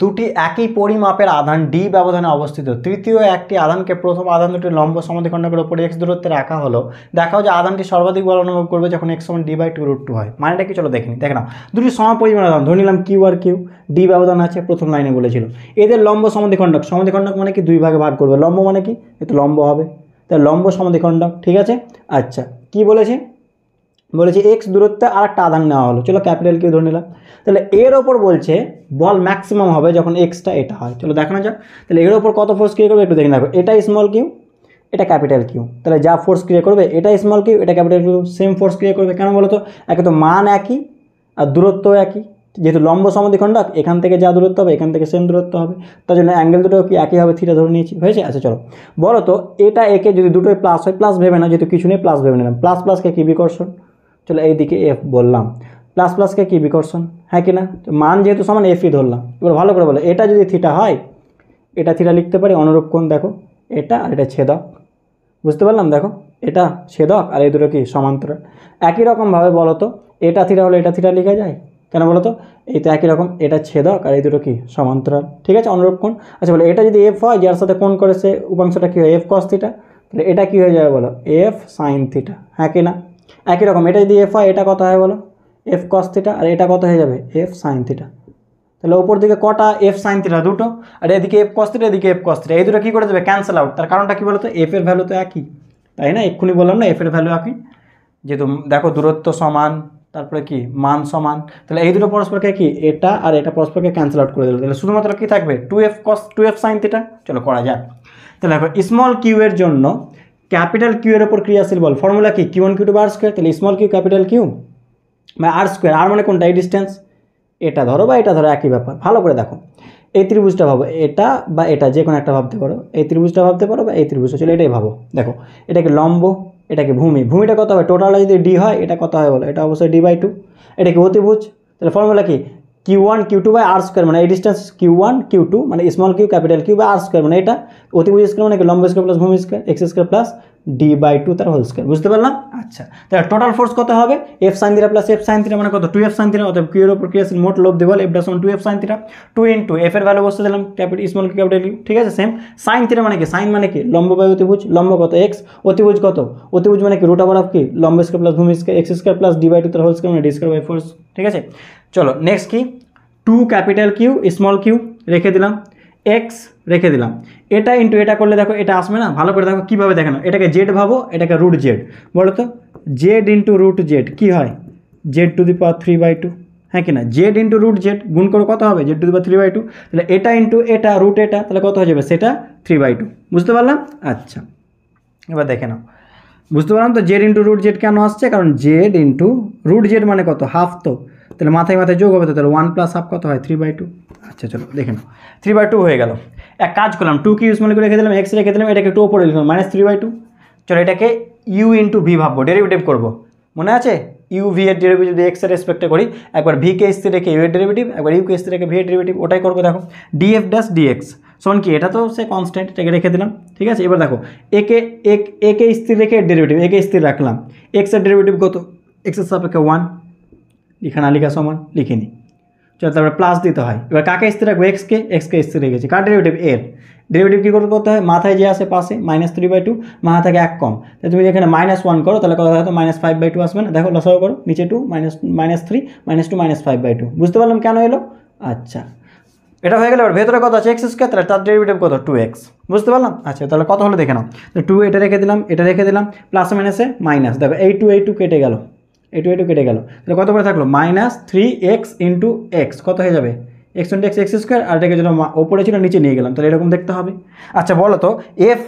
দুটি একই পরিমাপের আধান ডি ব্যবধানে অবস্থিত তৃতীয় একটি আধানকে প্রথম আধান দুটি লম্ব সমাধিখণ্ডকের ওপরে এক্স দূরত্বে রাখা হলো দেখাও যে আধানটি সর্বাধিক বল অনুভব করবে যখন এক্স সমান D by two root two হয় মানেটা কি চলো দেখিনি দেখে না দুটি সমপরিমাণ আধান ধরে নিলাম কিউ আর কিউ ডি ব্যবধান আছে প্রথম লাইনে বলেছিল এদের লম্ব সমাধি খণ্ডক মানে কি দুই ভাগে ভাগ করবে লম্ব মানে কি তো লম্ব হবে তাই লম্ব খণ্ডক ঠিক আছে আচ্ছা কি বলেছে বলেছে এক্স দূরত্বে আর একটা আধান নেওয়া হলো চলো ক্যাপিটাল কিউ ধরে নিলাম তাহলে এর ওপর বলছে বল ম্যাক্সিমাম হবে যখন এক্সটা এটা হয় চলো দেখানো যাক তাহলে এর ওপর কত ফোর্স ক্রিয়ে করবে একটু দেখে নেবো এটা স্মল কিউ এটা ক্যাপিটাল কিউ তাহলে যা ফোর্স ক্রিয়ে করবে এটা স্মল কিউ এটা ক্যাপিটাল কিউ সেম ফোর্স ক্রিয়ে করবে কেন বলো তো একে তো মান একই আর দূরত্ব একই যেহেতু লম্ব সমদ্বিখণ্ডক এখান থেকে যা দূরত্ব হবে এখান থেকে সেম দূরত্ব হবে তার জন্য অ্যাঙ্গেল দুটো কি একই হবে থিটা ধরে নিয়েছি হয়েছে আচ্ছা চলো বলো তো এটা একে যদি দুটোই প্লাস হয় প্লাস ভেবে না যেহেতু কিছু নেই প্লাস ভেবে নিলাম প্লাস প্লাসকে কী বিকর্ষণ চলো এইদিকে এফ বললাম প্লাস প্লাসকে কী বিকর্ষণ হ্যাঁ কি না মান যেহেতু সমান এফই ধরলাম এবার ভালো করে বলো এটা যদি থিটা হয় এটা থিটা লিখতে পারি অনুরূপ কোণ দেখো এটা আর এটা ছেদক বুঝতে পারলাম দেখো এটা ছেদক আর এই দুটো কি সমান্তরাল একই রকমভাবে বলো তো এটা থিটা হলে এটা থিটা লেখা যায় কেন বলো তো এই তো একই রকম এটা ছেদক আর এই দুটো কি সমান্তরাল ঠিক আছে অনুরূপ কোণ আচ্ছা বলো এটা যদি এফ হয় যার সাথে কোণ করে সে উপাংশটা কী হয় এফ কস থিটা তাহলে এটা কী হয়ে যাবে বলো এফ সাইন থিটা হ্যাঁ কি না একই রকম এটা যদি এফ হয় এটা কত হয় বলো এফ কস থিটা আর এটা কত হয়ে যাবে এফ সাইন থিটা তাহলে ওপর দিকে কটা এফ সাইন থিটা দুটো আর এদিকে এফ কস থিটা এদিকে এফ কস থিটা এই দুটো কী করে দেবে ক্যান্সেল আউট তার কারণটা কী বলতো এফ এর ভ্যালু তো একই তাই না এক্ষুনি বললাম না এফ এর ভ্যালু একই যেহেতু দেখো দূরত্ব সমান তারপরে কি মান সমান তাহলে এই দুটো পরস্পরকে কি এটা আর এটা পরস্পরকে ক্যান্সেল আউট করে দিল তাহলে শুধুমাত্র কী থাকবে two F cos two F sine theta চলো করা যাক তাহলে দেখো স্মল কিউ এর জন্য ক্যাপিটাল কিউ এর ওপর ক্রিয়াশীল বল ফর্মুলা কি কিউ ওয়ান কিউ টু বা আর স্কোয়ার তাহলে স্মল কিউ ক্যাপিটাল কিউ বা আর স্কোয়ার আর মানে কোনটা এই ডিস্টেন্স এটা ধরো বা এটা ধরো একই ব্যাপার ভালো করে দেখো এই ত্রিভুজটা ভাবো এটা বা এটা যে কোনো একটা ভাবতে পারো এই ত্রিভুজটা ভাবতে পারো বা এই ত্রিভুজটা চলে এটাই ভাবো দেখো এটাকে লম্ব এটাকে ভূমি ভূমিটা কত হবে টোটাল যদি ডি হয় এটা কত হয় বলো এটা অবশ্যই ডি বাই টু এটাকে অতিভুজ তাহলে ফর্মুলা কি Q one Q two by R square মানে এই distance Q one Q two মানে small Q capital Q by R square মানে এটা অতিভুজ স্কোয়ার মানে লম্ব স্কোয়ার প্লাস ভূমি square X square plus D by two তার হোল স্কোয়ার বুঝতে পারলাম আচ্ছা তাহলে টোটাল ফোর্স কত হবে F sine theta plus F sine theta মানে কত টু এফ সাইন থিরা অর্থাৎ কিউর ওপর ক্রিয়াশীল মোট লোভ দেওয়াল এফ ডাসন two F sine theta two into F এর ভ্যালু বসতে দিলাম ক্যাপিটাল স্মল ক্যাপিটাল ইউ ঠিক আছে সেম সাইন থিরা মানে কি সাইন মানে কি লম্ব বাই অতিভুজ লম্ব কত এক্স অতিভূজ কত অতিভূজ মানে কি রুট আবার কি লম্ব স্কোয়ার প্লাস ভূমি square X square plus D by two তার হোল স্কোয়ার মানে ডি স্কোয়ার বাই ফোর ঠিক আছে চলো নেক্সট কি two capital Q small Q রেখে দিলাম এক্স রেখে দিলাম এটা ইন্টু এটা করলে দেখো এটা আসবে না ভালো করে দেখো কীভাবে দেখানো এটাকে জেড ভাবো এটাকে রুট জেড বলো তো জেড ইন্টু রুট জেড কী হয় Z to the power three by two হ্যাঁ কি না জেড ইন্টু রুট জেড গুণ করে কত হবে Z to the power three by two তাহলে এটা ইন্টু এটা রুট এটা তাহলে কত হয়ে যাবে সেটা থ্রি বাই টু বুঝতে পারলাম আচ্ছা এবার দেখে নাও বুঝতে পারলাম তো জেড ইন্টু রুট জেড কেন আসছে কারণ জেড ইন্টু রুট জেড মানে কত হাফ তো তাহলে মাথায় মাথায় যোগ হবে তো তাহলে ওয়ান প্লাস হাফ কত হয় থ্রি বাই টু আচ্ছা চলো দেখে নাও থ্রি বাই টু হয়ে গেল এক কাজ করলাম টু কি ইউজ মনে করে রেখে দিলাম এক্স রেখে দিলাম এটাকে টু ওপরে লিখলাম মাইনাস থ্রি বাই টু চলো এটাকে ইউ ইন্টু ভি ভাববো ডেরিভেটিভ করবো মনে আছে ইউ ভি এর ডেরিভেটিভ যদি এক্সের রেসপেক্টে করি একবার ভি কে এসতে রেখে ইউ এর ডেরিভেটিভ একবার কে এসতে রেখে ভি এর ডেরিভেটিভ ওটাই করবো দেখো ডিএফ ড্যাশ ডিএক্স শোন কি এটা তো সে কনস্ট্যান্ট এটাকে রেখে দিলাম ঠিক আছে এবার দেখো একে এক একে স্থির রেখে ডেরিভেটিভ একে স্থির রাখলাম এক্সের ডেরিভেটিভ কত এক্সের সাপেক্ষে ওয়ান লিখানা লিখানালিকা সমান লিখে নিই চল তারপরে প্লাস দিতে হয় এবার কাকে স্থির রাখবো এক্সকে এক্সকে স্থির রেখেছি কার ডেরিভেটিভ এর ডেরিভেটিভ কী করে করতে হয় মাথায় যে আসে পাশে মাইনাস থ্রি বাই টু মাথা থেকে এক কম তাই তুমি এখানে মাইনাস ওয়ান করো তাহলে কথা হয়তো মাইনাস ফাইভ বাই টু আসবে না দেখো লসাও করো নিচে two minus minus three minus two minus five by two বুঝতে পারলাম কেন এলো আচ্ছা এটা হয়ে গেলে এবার ভেতরে কত আছে এক্স স্কোয়ার তাহলে তার ডেরিভেটিভ কত টু এক্স বুঝতে পারলাম আচ্ছা তাহলে কত হলো দেখে নাও টু এটা রেখে দিলাম এটা রেখে দিলাম প্লাস মাইনাসে মাইনাস দেখো এই টু এই টু কেটে গেলো এটু এটু কেটে গেল তাহলে কত করে থাকলো minus three X into X কত হয়ে যাবে X into X X square আর এটাকে যেন ওপরে ছিল নিচে নিয়ে গেলাম তাহলে এরকম দেখতে হবে আচ্ছা বলো তো এফ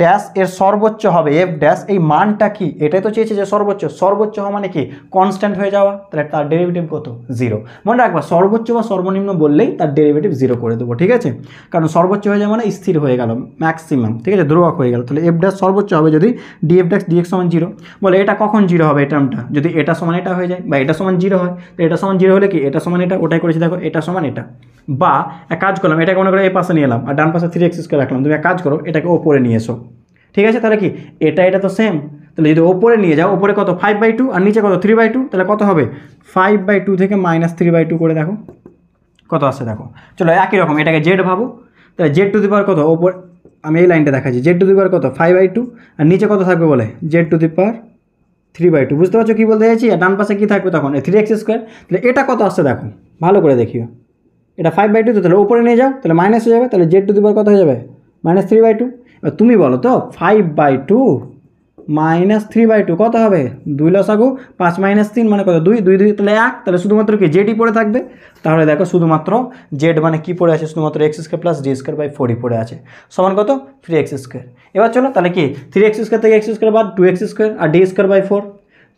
ড্যাশ এর সর্বোচ্চ হবে এফ ড্যাশ এই মানটা কি এটাই তো চেয়েছে যে সর্বোচ্চ সর্বোচ্চ হওয়া মানে কি কনস্ট্যান্ট হয়ে যাওয়া তাহলে তার ডেরিভেটিভ কত জিরো মনে রাখবা সর্বোচ্চ বা সর্বনিম্ন বললেই তার ডেরিভেটিভ জিরো করে দেবো ঠিক আছে কারণ সর্বোচ্চ হয়ে যাওয়া মানে স্থির হয়ে গেল ম্যাক্সিমাম ঠিক আছে ধ্রুবক হয়ে গেল তাহলে এফ ড্যাশ সর্বোচ্চ হবে যদি ডিএফ ড্যাশ ডিএক্স সমান জিরো বলে এটা কখন জিরো হবে এই টার্মটা যদি এটা সমান এটা হয়ে যায় বা এটা সমান জিরো হয় তো এটা সমান জিরো হলে কি এটা সমান এটা ওটাই করেছি দেখো এটা সমান এটা বা এক কাজ করলাম এটাকে মনে করে এই পাশে নিয়ে এলাম আর ডান পাশে থ্রি এক্স স্কোয়ার রাখলাম তুমি এক কাজ করো এটাকে ওপরে নিয়ে এসো ঠিক আছে তাহলে কি এটা এটা তো সেম তাহলে যদি ওপরে নিয়ে যাও ওপরে কত ফাইভ বাই টু আর নিচে কত থ্রি বাই টু তাহলে কত হবে ফাইভ বাই টু থেকে মাইনাস থ্রি বাই টু করে দেখো কত আসছে দেখো চলো একই রকম এটাকে জেড ভাবো তাহলে জেড টু দি পাওয়ার কত ওপর আমি এই লাইনটা দেখাচ্ছি জেড টু দি পাওয়ার কত ফাইভ বাই টু আর নিচে কত থাকবে বলে Z to the power three by two বুঝতে পারছো কী বলতে চাইছি আর ডান পাশে কী থাকবে তখন থ্রি এক্স স্কোয়ার তাহলে এটা কত আসছে দেখো ভালো করে দেখিও এটা ফাইভ বাই টু তো তাহলে ওপরে নিয়ে যাও তাহলে মাইনাস হয়ে যাবে তাহলে জেড টু দিবার কত হয়ে যাবে মাইনাস থ্রি বাই টু এবার তুমি বলো তো five by two minus three by two কত হবে দুই লসাগু পাঁচ মাইনাস তিন মানে কত দুই দুই দুই তাহলে এক তাহলে শুধুমাত্র কি জেডই পড়ে থাকবে তাহলে দেখো শুধুমাত্র জেড মানে কি পড়ে আছে শুধুমাত্র X square plus D square by ফোরই পড়ে আছে সমান কত থ্রি এক্স স্কোয়ার এবার চলো তাহলে কি থ্রি এক্স স্কোয়ার থেকে এক্স স্কোয়ার বাদ টু এক্স স্কোয়ার আর ডি স্কোয়ার বাই ফোর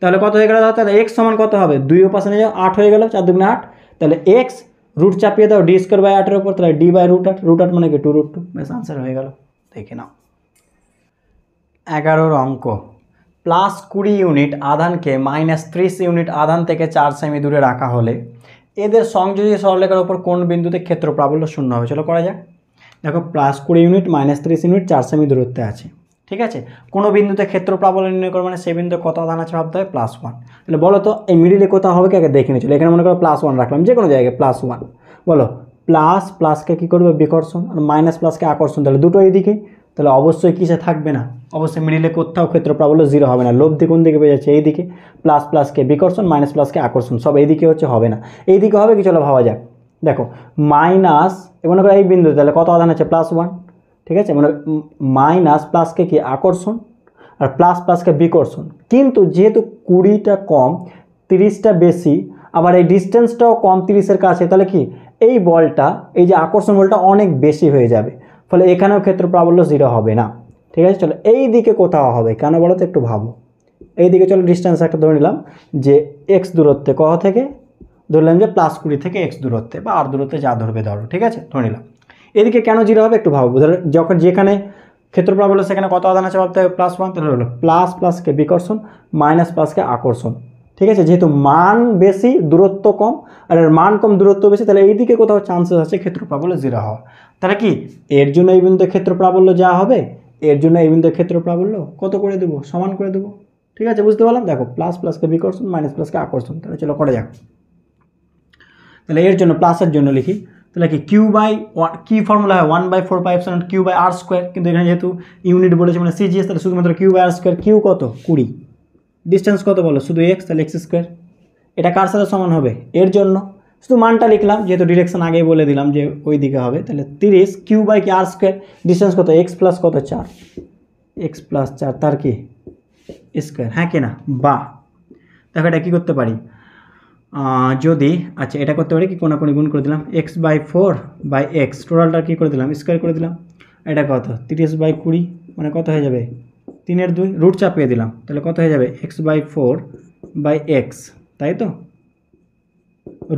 তাহলে কত হয়ে গেল তাহলে এক্স সমান কত হবে দুই পাশে নিয়ে যাও আট হয়ে গেল চার দুগুণে আট তাহলে এক্স রুট চাপিয়ে দাও ডি স্কোয়ার বাই আটের ওপর তাহলে ডি বাই রুট আট রুট আট মানে কি টু রুট টু বেশ আনসার হয়ে গেল দেখে নাও এগারোর অঙ্ক প্লাস কুড়ি ইউনিট আধানকে মাইনাস ত্রিশ ইউনিট আধান থেকে চার সেমি দূরে রাখা হলে এদের সংযোজী সরলরেখার ওপর কোন বিন্দুতে ক্ষেত্র প্রাবল্য শূন্য হয়েছিল করা যাক দেখো প্লাস কুড়ি ইউনিট মাইনাস ত্রিশ ইউনিট চার সেমি দূরত্বে আছে ঠিক আছে কোনো বিন্দুতে ক্ষেত্র প্রাবল্য নির্ণয় করবো মানে সেই বিন্দুতে কত আধান আছে ভাবতে হবে প্লাস ওয়ান তাহলে বলো তো এই মিডিলে কোথাও হবে কি আগে দেখে নিয়েছিল এখানে মনে করো প্লাস ওয়ান রাখলাম যে কোনো জায়গায় প্লাস ওয়ান বলো প্লাস প্লাসকে কী করবে বিকর্ষণ আর মাইনাস প্লাসকে আকর্ষণ তাহলে দুটো এইদিকে তাহলে অবশ্যই কিসে থাকবে না অবশ্যই মিডিলে কোথাও ক্ষেত্র প্রাবল্য জিরো হবে না লব্ধি কোন দিকে পেয়ে যাচ্ছে এইদিকে প্লাস প্লাসকে বিকর্ষণ মাইনাস প্লাসকে আকর্ষণ সব এইদিকে হচ্ছে হবে না এইদিকে হবে কি চলো ভাবা যাক দেখো মাইনাস মনে করো এই বিন্দু তাহলে কত আধান আছে প্লাস ওয়ান ঠিক আছে মানে মাইনাস প্লাসকে কি আকর্ষণ আর প্লাস প্লাসকে বিকর্ষণ কিন্তু যেহেতু কুড়িটা কম তিরিশটা বেশি আবার এই ডিস্টেন্সটাও কম তিরিশের কাছে তাহলে কি এই বলটা এই যে আকর্ষণ বলটা অনেক বেশি হয়ে যাবে ফলে এখানেও ক্ষেত্র প্রাবল্য জিরো হবে না ঠিক আছে চলো এই দিকে কোথাও হবে কেন বলো তো একটু ভাবো এই দিকে চলো ডিস্টেন্স একটা ধরে নিলাম যে এক্স দূরত্বে কহ থেকে ধরলাম যে প্লাস কুড়ি থেকে এক্স দূরত্বে বা আর দূরত্বে যা ধরবে ধরো ঠিক আছে ধরে নিলাম এদিকে কেন জিরো হবে একটু ভাবো ধরো যখন যেখানে ক্ষেত্রফল বলো সেখানে কত আদান আছে ভাবতে হবে প্লাস ওয়ান তাহলে হলো প্লাস প্লাসকে বিকর্ষণ মাইনাস প্লাসকে আকর্ষণ ঠিক আছে যেহেতু মান বেশি দূরত্ব কম আর এর মান কম দূরত্ব বেশি তাহলে এইদিকে কোথাও চান্সেস আছে ক্ষেত্র প্রাবল্য জিরো হওয়া তাহলে কি এর জন্য এই বিন্দু ক্ষেত্র প্রাবল্য যা হবে এর জন্য এই বিন্দু ক্ষেত্র প্রাবল্য কত করে দেবো সমান করে দেবো ঠিক আছে বুঝতে পারলাম দেখো প্লাস প্লাসকে বিকর্ষণ মাইনাস প্লাসকে আকর্ষণ তাহলে চলো করে যাক তাহলে এর জন্য প্লাসের জন্য লিখি তাহলে কি কিউ বাই ওয়ান কী ফর্মুলা হয় one by four pi seven Q by R square কিন্তু এখানে যেহেতু ইউনিট বলেছে মানে সিজিএস তাহলে শুধুমাত্র Q by R square Q কত কুড়ি ডিস্টেন্স কত বলো শুধু এক্স তাহলে এক্স স্কোয়ার এটা কার সাথে সমান হবে এর জন্য শুধু মানটা লিখলাম যেহেতু ডিরেকশন আগেই বলে দিলাম যে ওই দিকে হবে তাহলে তিরিশ কিউ বাই কি আর স্কোয়ার ডিস্টেন্স কত এক্স প্লাস কত চার এক্স প্লাস চার তার কি স্কোয়ার হ্যাঁ কি না বা দেখো এটা কী করতে পারি যদি আচ্ছা এটা করতে পারি কি কোনাকুনি গুণ করে দিলাম X by four by X টোটালটা কী করে দিলাম স্কোয়ার করে দিলাম এটা কত তিরিশ বাই কুড়ি মানে কত হয়ে যাবে তিনের দুই রুট চাপিয়ে দিলাম তাহলে কত হয়ে যাবে X by four by X তাই তো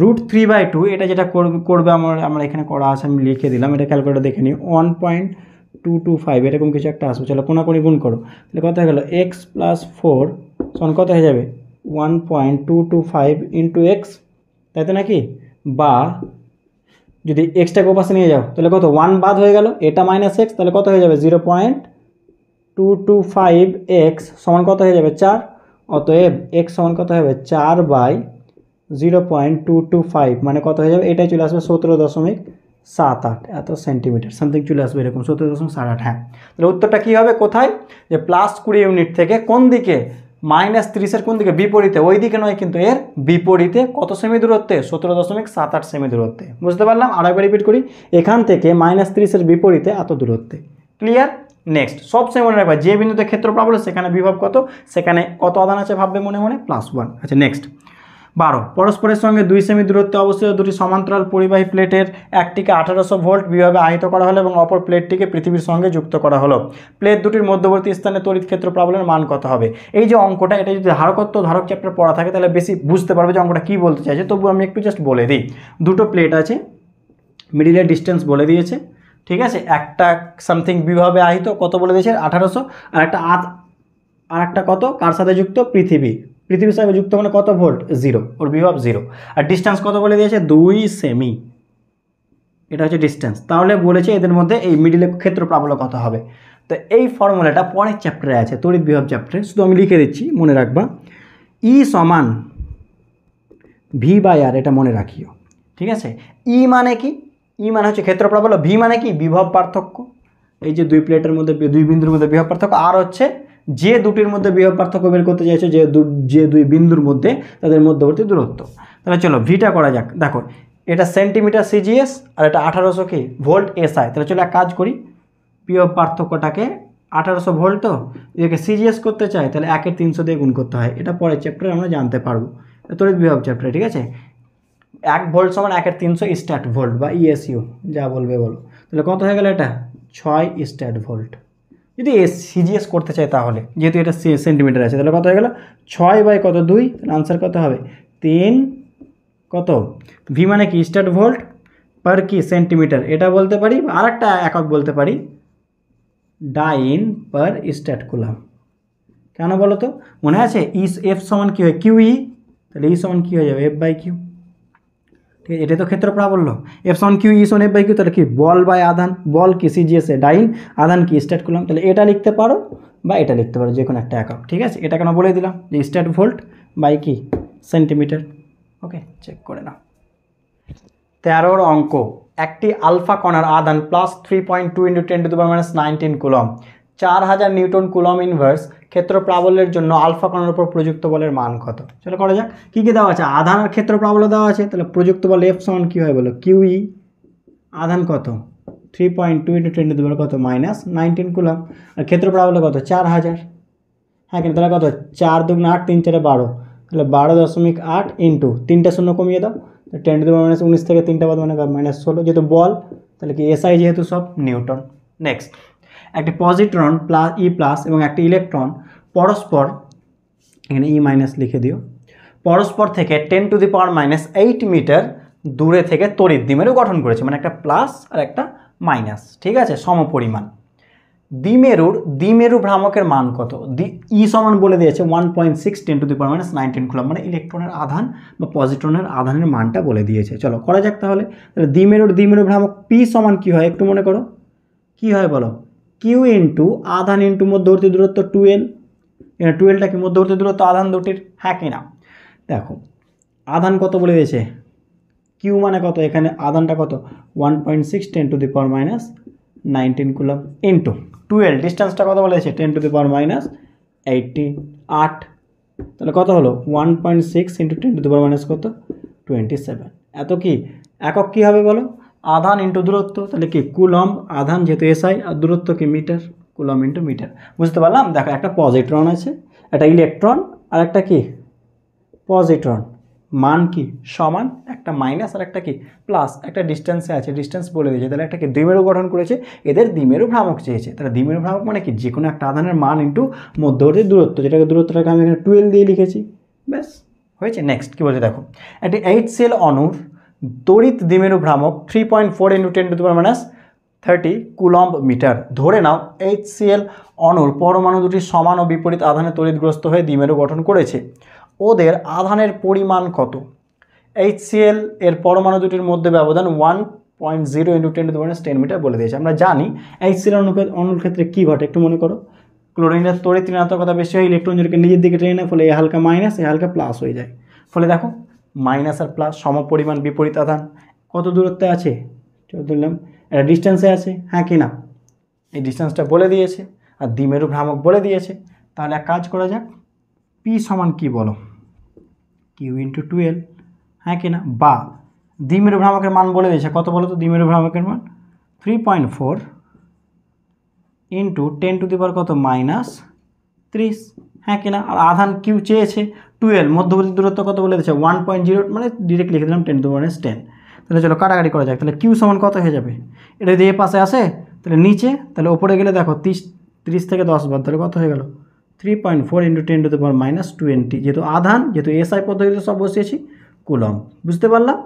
রুট থ্রি বাই টু এটা যেটা করবে আমার আমার এখানে করা আছে আমি লিখে দিলাম এটা ক্যালকুলেটার দেখে নিই one point two two five এরকম কিছু একটা আসবে চলো কোনাকুনি গুণ করো তাহলে কত হয়ে গেলো এক্স প্লাস ফোর সন কত হয়ে যাবে one point two two five into X তাই তো নাকি বা যদি এক্সটাকে ওপাশে নিয়ে যাও তাহলে কত ওয়ান বাদ হয়ে গেল এটা মাইনাস এক্স তাহলে কত হয়ে যাবে zero point two two five X সমান কত হয়ে যাবে চার অতএব এক্স সমান কত হবে চার by zero point two two five মানে কত হয়ে যাবে এটাই চলে আসবে সতেরো দশমিক সাত আট এত সেন্টিমিটার সামথিং চলে আসবে এরকম সতেরো দশমিক সাত আট হ্যাঁ তাহলে উত্তরটা কী হবে কোথায় যে প্লাস কুড়ি ইউনিট থেকে কোন দিকে মাইনাস ত্রিশের কোন দিকে বিপরীতে ওই দিকে নয় কিন্তু এর বিপরীতে কত সেমি দূরত্বে সতেরো দশমিক সাত আট সেমি দূরত্বে বুঝতে পারলাম আর একবার রিপিট করি এখান থেকে মাইনাস ত্রিশের বিপরীতে এত দূরত্বে ক্লিয়ার নেক্সট সবসময় মনে রাখবা যে বিন্দুতে ক্ষেত্র পাবো সেখানে বিভব কত সেখানে কত আদান আছে ভাববে মনে মনে প্লাস ওয়ান আচ্ছা নেক্সট বারো পরস্পরের সঙ্গে দুই সেমি দূরত্বে অবস্থিত দুটি সমান্তরাল পরিবাহী প্লেটের একটিকে আঠারোশো ভোল্ট বিভাবে আহিত করা হলো এবং অপর প্লেটটিকে পৃথিবীর সঙ্গে যুক্ত করা হলো প্লেট দুটির মধ্যবর্তী স্থানে তড়িৎ ক্ষেত্র প্রাবলের মান কত হবে এই যে অঙ্কটা এটা যদি ধারকত্ব ধারক চ্যাপ্টার পড়া থাকে তাহলে বেশি বুঝতে পারবে যে অঙ্কটা কী বলতে চাইছে তবু আমি একটু জাস্ট বলে দিই দুটো প্লেট আছে মিডিলের ডিস্টেন্স বলে দিয়েছে ঠিক আছে একটা সামথিং বিভাবে আহিত কত বলে দিয়েছে আঠারোশো আর একটা আর একটা কত কার সাথে যুক্ত পৃথিবী পৃথিবীর সঙ্গে যুক্ত মানে কত ভোল্ট জিরো ওর বিভব জিরো আর ডিস্টেন্স কত বলে দিয়েছে দুই সেমি এটা হচ্ছে ডিস্টেন্স তাহলে বলেছে এদের মধ্যে এই মিডিলের ক্ষেত্র প্রাবল্য কত হবে তো এই ফর্মুলাটা পরের চ্যাপ্টারে আছে তড়িৎ বিভব চ্যাপ্টারে শুধু আমি লিখে দিচ্ছি মনে রাখবা ই e সমান ভি বাই আর এটা মনে রাখিও ঠিক আছে ই e মানে কি ই e মানে হচ্ছে ক্ষেত্র প্রাবল্য ভি মানে কি বিভব পার্থক্য এই যে দুই প্লেটের মধ্যে দুই বিন্দুর মধ্যে বিভব পার্থক্য আর হচ্ছে যে দুটির মধ্যে বিভব পার্থক্য বের করতে চাইছো যে যে দুই বিন্দুর মধ্যে তাদের মধ্যবর্তী দূরত্ব তাহলে চলো ভিটা করা যাক দেখো এটা সেন্টিমিটার সিজিএস আর এটা আঠারোশো কি ভোল্ট এসআই তাহলে চলো এক কাজ করি বিভব পার্থক্যটাকে আঠারোশো ভোল্ট তো এটাকে সিজিএস করতে চাই তাহলে একের তিনশো দিয়ে গুণ করতে হয় এটা পরের চ্যাপ্টারে আমরা জানতে পারবো তড়িৎ বিভব চ্যাপ্টারে ঠিক আছে এক ভোল্ট সমান একের তিনশো স্ট্যাট ভোল্ট বা ইএসইউ e যা বলবে বলো তাহলে কত হয়ে গেল এটা ছয় স্ট্যাট ভোল্ট যদি এস সিজিএস করতে চাই তাহলে যেহেতু এটা সেন্টিমিটার আছে তাহলে কত হয়ে গেল ছয় বাই কত দুই তাহলে আনসার কত হবে তিন কত ভি মানে কি স্টার্ট ভোল্ট পার কি সেন্টিমিটার এটা বলতে পারি আর একটা একক বলতে পারি ডাইন পার স্টার্ট কুলাম কেন বলো তো মনে আছে ইস e এফ সমান কী হয় কিউই e। তাহলে ই e সমান কী হয়ে যাবে এফ বাই কিউ ঠিক আছে এটা তো ক্ষেত্র প্রাবল্য এফ সন কিউ ইসন এফ বাই কিউ তাহলে কি বল বাই আধান বল কি সিজিএসে ডাইন আধান কি স্টার্ট করলাম তাহলে এটা লিখতে পারো বা এটা লিখতে পারো যে কোনো একটা একক ঠিক আছে এটা কেন বলে দিলাম যে স্টার্ট ভোল্ট বাই কি সেন্টিমিটার ওকে চেক করে নাও তেরোর অঙ্ক একটি আলফা কণার আদান plus three point two into ten to দুবার মাইনাস নাইনটিন কুলম চার হাজার নিউটন কুলম ইনভার্স ক্ষেত্র প্রাবল্যের জন্য আলফা কণার উপর প্রযুক্ত বলের মান কত চলো করা যাক কী কী দেওয়া আছে আধান আর ক্ষেত্র প্রাবল্য দেওয়া আছে তাহলে প্রযুক্ত বল এফ সমান কী হয় বলো কিউই e। আধান কত three point two into ten দেবে কত মাইনাস নাইনটিন কুলম আর ক্ষেত্র প্রাবল্য কত চার হাজার হ্যাঁ কিন্তু তাহলে কত চার দু আট তিন চারে বারো তাহলে বারো দশমিক আট ইন্টু তিনটা শূন্য কমিয়ে দাও টেন টু মাইনাস উনিশ থেকে তিনটা বাদ মানে মাইনাস ষোলো যেহেতু বল তাহলে কি এসআই যেহেতু সব নিউটন নেক্সট একটি পজিট্রন প্লাস ই প্লাস এবং একটি ইলেকট্রন পরস্পর এখানে ই e মাইনাস লিখে দিও পরস্পর থেকে ten to the power minus eight metre দূরে থেকে তড়িৎ দ্বিমেরু গঠন করেছে মানে একটা প্লাস আর একটা মাইনাস ঠিক আছে সমপরিমাণ দ্বিমেরুর দ্বিমেরু ভ্রামকের মান কত দি ই e সমান বলে দিয়েছে one point six ten to the power minus nineteen খোলা মানে ইলেকট্রনের আধান বা পজিট্রনের আধানের মানটা বলে দিয়েছে চলো করা যাক তাহলে তাহলে দ্বিমেরুর দ্বিমেরু ভ্রামক পি সমান কী হয় একটু মনে করো কী হয় বলো কিউ ইন্টু আধান ইন্টু মধ্যবর্তী দূরত্ব টুয়েলভ টুয়েলভটা কি মধ্যবর্তী দূরত্ব আধান দুটির হ্যাঁ কিনা দেখো আধান কত বলে দিয়েছে কিউ মানে কত এখানে আধানটা কত one point six ten to the power minus nineteen coulomb into twelve ডিস্টেন্সটা কত বলেছে ten to the power minus eighty আট তাহলে কত হলো one point six into ten to the power minus কত টোয়েন্টি সেভেন এত কি একক কী হবে বলো আধান ইন্টু দূরত্ব তাহলে কি কুলম আধান যেহেতু এসআই আর দূরত্ব কি মিটার কুলম ইন্টু মিটার বুঝতে পারলাম দেখো একটা পজিট্রন আছে একটা ইলেকট্রন আর একটা কি পজিট্রন মান কি সমান একটা মাইনাস আর একটা কি প্লাস একটা ডিস্টেন্সে আছে ডিস্টেন্স বলে দিয়েছে তাহলে একটা কি দ্বিমেরু গঠন করেছে এদের দ্বিমেরু ভ্রামক চেয়েছে তাহলে দ্বিমেরু ভ্রামক মানে কি যে কোনো একটা আধানের মান ইন্টু মধ্যবর্তী দূরত্ব যেটাকে দূরত্বটাকে আমি এখানে টুয়েলভ দিয়ে লিখেছি ব্যাস হয়েছে নেক্সট কী বলছে দেখো একটি এইট সেল অণুর দরিত দ্বিমেরু ভ্রামক three point four into ten to minus thirty coulomb metre ধরে নাও এইচ সিএল অনুর পরমাণু দুটি সমান ও বিপরীত আধানে তড়িৎগ্রস্ত হয়ে দ্বিমেরু গঠন করেছে ওদের আধানের পরিমাণ কত এইচ সিএল এর পরমাণু দুটির মধ্যে ব্যবধান one point zero into ten to minus ten metre বলে দিয়েছে আমরা জানি এইচ সিএল অণুর অণুর ক্ষেত্রে কী ঘটে একটু মনে করো ক্লোরিনের তড়িৎ ঋণাত্মকতা বেশি হয় ইলেকট্রন জোরকে নিজের দিকে টেনে ফলে এ হালকা মাইনাস এ হালকা প্লাস হয়ে যায় ফলে দেখো মাইনাস আর প্লাস সমপরিমাণ বিপরীত আধান কত দূরত্বে আছে ধরলাম এটা ডিস্টেন্সে আছে হ্যাঁ কি না এই ডিস্টেন্সটা বলে দিয়েছে আর দ্বিমেরু ভ্রামক বলে দিয়েছে তাহলে এক কাজ করা যাক পি সমান কি বলো কিউ ইন্টু টুয়েলভ হ্যাঁ কি না বা দ্বিমেরু ভ্রামকের মান বলে দিয়েছে কত বলো তো দ্বিমেরু ভ্রামকের মান three point four into ten to দিবার কত মাইনাস ত্রিশ হ্যাঁ কিনা আর আধান কিউ চেয়েছে টুয়েলভ মধ্যবর্তী দূরত্ব কত বলে দিচ্ছে ওয়ান পয়েন্ট জিরো মানে ডিরেক্ট লিখে দিলাম টেন টু মাইনাস টেন তাহলে চলো কাটাকাটি করা যাক তাহলে কিউ সমান কত হয়ে যাবে এটা যদি এ পাশে আসে তাহলে নিচে তাহলে ওপরে গেলে দেখো তিরিশ তিরিশ থেকে দশ বাদ তাহলে কত হয়ে গেল three point four into ten to the power minus twenty যেহেতু আধান যেহেতু এসআই পদ্ধতিতে সব বসিয়েছি কুলম বুঝতে পারলাম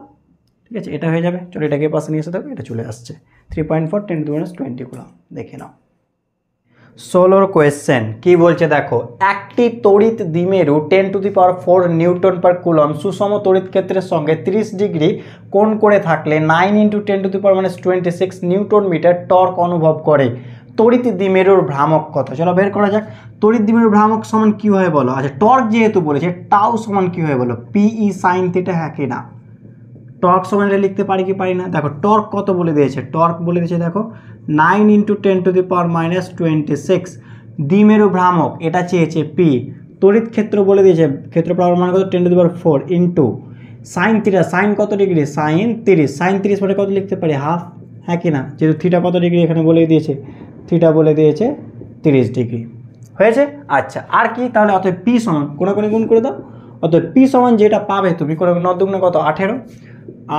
ঠিক আছে এটা হয়ে যাবে চলো এটাকে পাশে নিয়ে এসে দেখো এটা চলে আসছে three point four ten to minus twenty coulomb দেখে নাও ষোলোর কোয়েশ্চেন কি বলছে দেখো একটি তড়িৎ দিমেরু ten to the power four newton per coulomb সুষম তড়িৎ ক্ষেত্রের সঙ্গে 30 ডিগ্রি কোন করে থাকলে nine into ten to the power মানে twenty six newton metre torque অনুভব করে তড়িৎ দিমেরুর ভ্রামক কত চলো বের করা যাক তড়িৎ দ্বিমেরুর ভ্রামক সমান কী হয় বলো আচ্ছা টর্ক যেহেতু বলেছে টাও সমান কী হয় বলো পিই সাইন থিটা হ্যাঁ কি না টর্ক সমান লিখতে পারি কি পারি না দেখো টর্ক কত বলে দিয়েছে টর্ক বলে দিয়েছে দেখো nine into ten to the power minus twenty six দ্বিমেরু ভ্রামক এটা চেয়েছে পি তড়িৎ ক্ষেত্র বলে দিয়েছে ক্ষেত্র পাওয়ার মান কত ten to the power four into sine theta sine কত ডিগ্রি সাইন তিরিশ সাইন তিরিশ মানে কত লিখতে পারি হাফ হ্যাঁ কি না যেহেতু থিটা কত ডিগ্রি এখানে বলে দিয়েছে থিটা বলে দিয়েছে তিরিশ ডিগ্রি হয়েছে আচ্ছা আর কি তাহলে অতএব পি সমান কোনো কোনো গুণ করে দাও অতএব পি সমান যেটা পাবে তুমি কোনো নর্দগুণে কত আঠেরো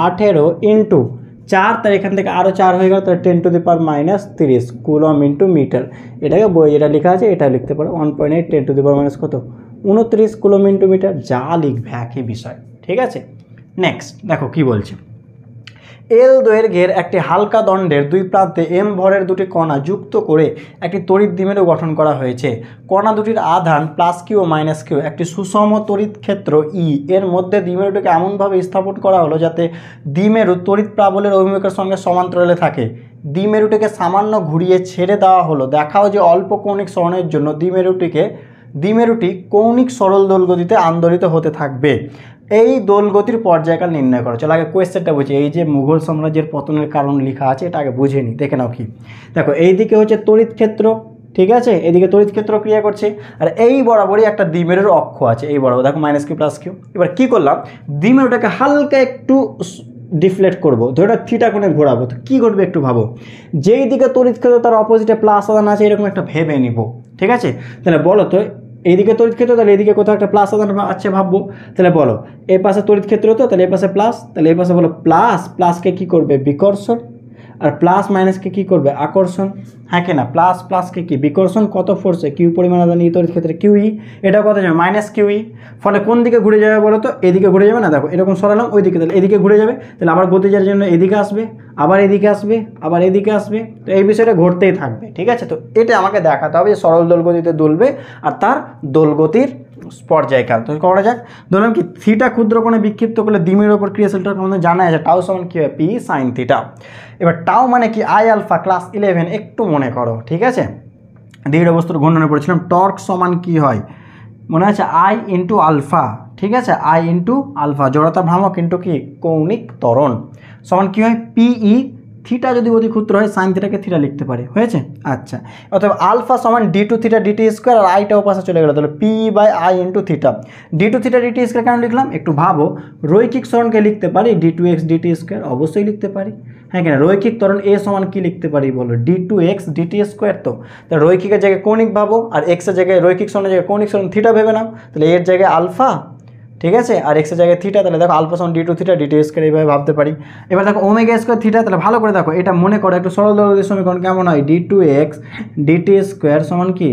আঠেরো ইন্টু চার তার এখান থেকে আরও চার হয়ে গেল তার ten to the power minus তিরিশ কুলম ইন্টু মিটার এটাকে বই যেটা লেখা আছে এটা লিখতে পারো one point eight ten to the power minus কত উনত্রিশ কুলম ইন্টু মিটার যা লিখবে একই বিষয় ঠিক আছে নেক্সট দেখো কি বলছে এল দৈর্ঘ্যের একটি হালকা দণ্ডের দুই প্রান্তে এম ভরের দুটি কণা যুক্ত করে একটি তড়িৎ দ্বিমেরু গঠন করা হয়েছে কণা দুটির আধান প্লাস কিউ মাইনাস কিউ একটি সুষম তড়িৎ ক্ষেত্র ই e। এর মধ্যে দ্বিমেরুটিকে এমনভাবে স্থাপন করা হলো যাতে দ্বিমেরু তড়িৎ প্রাবলের অভিমুখের সঙ্গে সমান্তরালে থাকে দ্বিমেরুটিকে সামান্য ঘুরিয়ে ছেড়ে দেওয়া হলো দেখাও যে অল্প কৌণিক সরণের জন্য দ্বিমেরুটিকে দ্বিমেরুটি কৌণিক সরল দোলগতিতে আন্দোলিত হতে থাকবে এই দোলগতির পর্যায়কাল নির্ণয় করা চলো আগে কোয়েশ্চেনটা বুঝি এই যে মুঘল সাম্রাজ্যের পতনের কারণ লেখা আছে এটা আগে বুঝে নিই দেখে নাও কি দেখো এই দিকে হচ্ছে তড়িৎ ক্ষেত্র ঠিক আছে এদিকে তড়িৎ ক্ষেত্র ক্রিয়া করছে আর এই বরাবরই একটা দ্বিমেরুর অক্ষ আছে এই বরাবর দেখো মাইনাস কিউ প্লাস কিউ এবার কি করলাম দ্বিমেরুটাকে হালকা একটু ডিফ্লেক্ট করবো ধরেটা থিটা কোণে ঘোরাবো তো কী ঘটবে একটু ভাবো যেই দিকে তড়িৎ ক্ষেত্র তার অপোজিটে প্লাস আদান আছে এরকম একটা ভেবে নিব ঠিক আছে তাহলে বলো তো এইদিকে তড়িৎ ক্ষেত্র তাহলে এদিকে কোথাও একটা প্লাস আদান আছে ভাববো তাহলে বলো এই পাশে তড়িৎ ক্ষেত্র তো তাহলে এই পাশে প্লাস তাহলে এই পাশে বলো প্লাস প্লাসকে কী করবে বিকর্ষণ আর প্লাস মাইনাসকে কি করবে আকর্ষণ হ্যাঁ কেনা না প্লাস প্লাসকে কি বিকর্ষণ কত ফোর্সে কিউ পরিমাণ আদান ইতর ক্ষেত্রে কিউই এটা কত যাবে মাইনাস কিউই ফলে কোন দিকে ঘুরে যাবে বলো তো এদিকে ঘুরে যাবে না দেখো এরকম সরালাম ওই দিকে তাহলে এদিকে ঘুরে যাবে তাহলে আবার গতি যাওয়ার জন্য এদিকে আসবে আবার এদিকে আসবে আবার এদিকে আসবে তো এই বিষয়টা ঘটতেই থাকবে ঠিক আছে তো এটা আমাকে দেখাতে হবে যে সরল দোলগতিতে দুলবে আর তার দোলগতির পর্যায়কাল তো করা যাক ধরলাম কি থিটা ক্ষুদ্র কোণে বিক্ষিপ্ত করলে ডিমের ওপর ক্রিয়াশীলটার মধ্যে জানা আছে টাও সমান কী হয় পি সাইন থিটা এবার টাও মানে কি আই আলফা ক্লাস ইলেভেন একটু মনে করো ঠিক আছে দৃঢ় বস্তুর ঘণ্ডনে পড়েছিলাম টর্ক সমান কি হয় মনে আছে আই ইন্টু আলফা ঠিক আছে আই ইন্টু আলফা জড়তা ভ্রামক ইন্টু কি কৌণিক তরণ সমান কি হয় পিই থিটা যদি অতি ক্ষুদ্র হয় সাইন থিটাকে থিটা লিখতে পারি হয়েছে আচ্ছা অথবা আলফা সমান D two theta DT square আর আইটা পাশে চলে গেলো তাহলে P by I into theta D two theta DT square কেন লিখলাম একটু ভাবো রৈখিক সরণকে লিখতে পারি D two X DT square অবশ্যই লিখতে পারি হ্যাঁ কেন রৈখিক তরণ এ সমান কী লিখতে পারি বলো D two X DT square তো তাহলে রৈখিকের জায়গায় কৌণিক ভাবো আর এক্সের জায়গায় রৈখিক সরণের জায়গায় কৌণিক সরণ থিটা ভেবে নাও তাহলে এর জায়গায় আলফা ঠিক আছে আর এক্সের জায়গায় থিটা তাহলে দেখো আলফাসাউন্ড D two theta D two square এইভাবে ভাবতে পারি এবার দেখো ওমেগা স্কোয়ার থিটা তাহলে ভালো করে দেখো এটা মনে করো একটু সরল দরদের সমীকরণ কেমন হয় D two X D T square সমান কি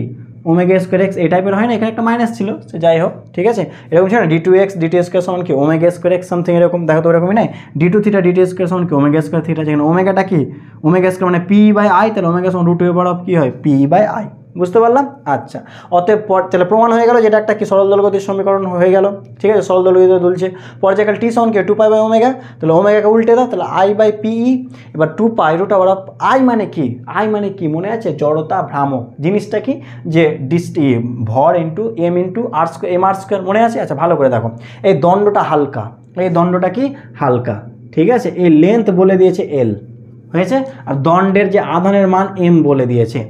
ওমেগা স্কোয়ার এক্স এই টাইপের হয় না এখানে একটা মাইনাস ছিল সে যাই হোক ঠিক আছে এরকম ছিল না D two X T square সমান কি ওমেগা স্কোয়ার এক্স সামথিং এরকম দেখো তো এরকমই নাই D two theta T square সমান কি ওমেগা স্কোয়ার থিটা যেখানে ওমেগাটা কি ওমেগা স্কোয়ার মানে পি বাই আই তাহলে ওমেগা সমান রুট ওভার অফ কী হয় পি বাই আই বুঝতে পারলাম আচ্ছা অতএব তাহলে প্রমাণ হয়ে গেল যেটা একটা কি সরল দলগতির সমীকরণ হয়ে গেল ঠিক আছে সরল দলগতি দুলছে পর্যায়কাল টি সনকে টু পাই বাই ওমেগা তাহলে ওমেগাকে উল্টে দাও তাহলে আই বাই পিই এবার টু পাই রুট আবার আই মানে কি আই মানে কি মনে আছে জড়তা ভ্রামক জিনিসটা কি যে ডিস্টি ভর into M into R square M R square মনে আছে আচ্ছা ভালো করে দেখো এই দণ্ডটা হালকা এই দণ্ডটা কি হালকা ঠিক আছে এই লেন্থ বলে দিয়েছে এল হয়েছে আর দণ্ডের যে আধানের মান এম বলে দিয়েছে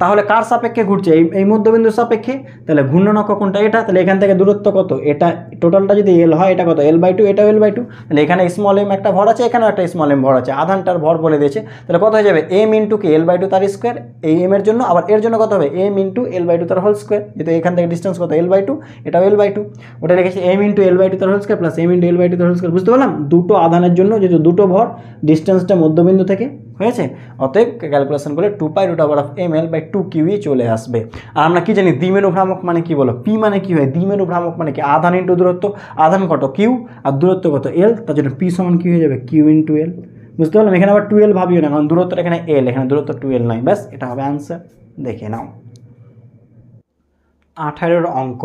তাহলে কার সাপেক্ষে ঘুরছে এই এই মধ্যবিন্দুর সাপেক্ষে তাহলে ঘূর্ণন অক্ষ কোনটা এটা তাহলে এখান থেকে দূরত্ব কত এটা টোটালটা যদি এল হয় এটা কত এল বাই টু এটাও এল বাই টু তাহলে এখানে স্মল এম একটা ভর আছে এখানেও একটা স্মল এম ভর আছে আধানটার ভর বলে দিয়েছে তাহলে কত হয়ে যাবে এম ইন্টু কি এল বাই টু তার স্কোয়ার এই এম এর জন্য আবার এর জন্য কত হবে M into L by two তার হোল স্কোয়ার যেহেতু এখান থেকে ডিস্টেন্স কত এল বাই টু এটাও এল বাই টু ওটা রেখেছে M into L by two তার whole square plus M into L by two তার হোল স্কোয়ার বুঝতে পারলাম দুটো আধানের জন্য যেহেতু দুটো ভর ডিস্টেন্সটা মধ্যবিন্দু থেকে হয়েছে অতএব ক্যালকুলেশন করলে টু পাই রুট আবার of M L by two কিউই চলে আসবে আর আমরা কি জানি দ্বিমেরু ভ্রামক মানে কি বলো পি মানে কি হয় দ্বিমেরু ভ্রামক মানে কি আধান ইন্টু দূরত্ব আধান কত কিউ আর দূরত্ব কত এল তার জন্য পি সমান কি হয়ে যাবে কিউ ইন্টু এল বুঝতে পারলাম এখানে আবার টুয়েলভ ভাবিও না কারণ দূরত্বটা এখানে এল এখানে দূরত্ব টুয়েলভ নাই ব্যাস এটা হবে অ্যান্সার দেখে নাও আঠারোর অঙ্ক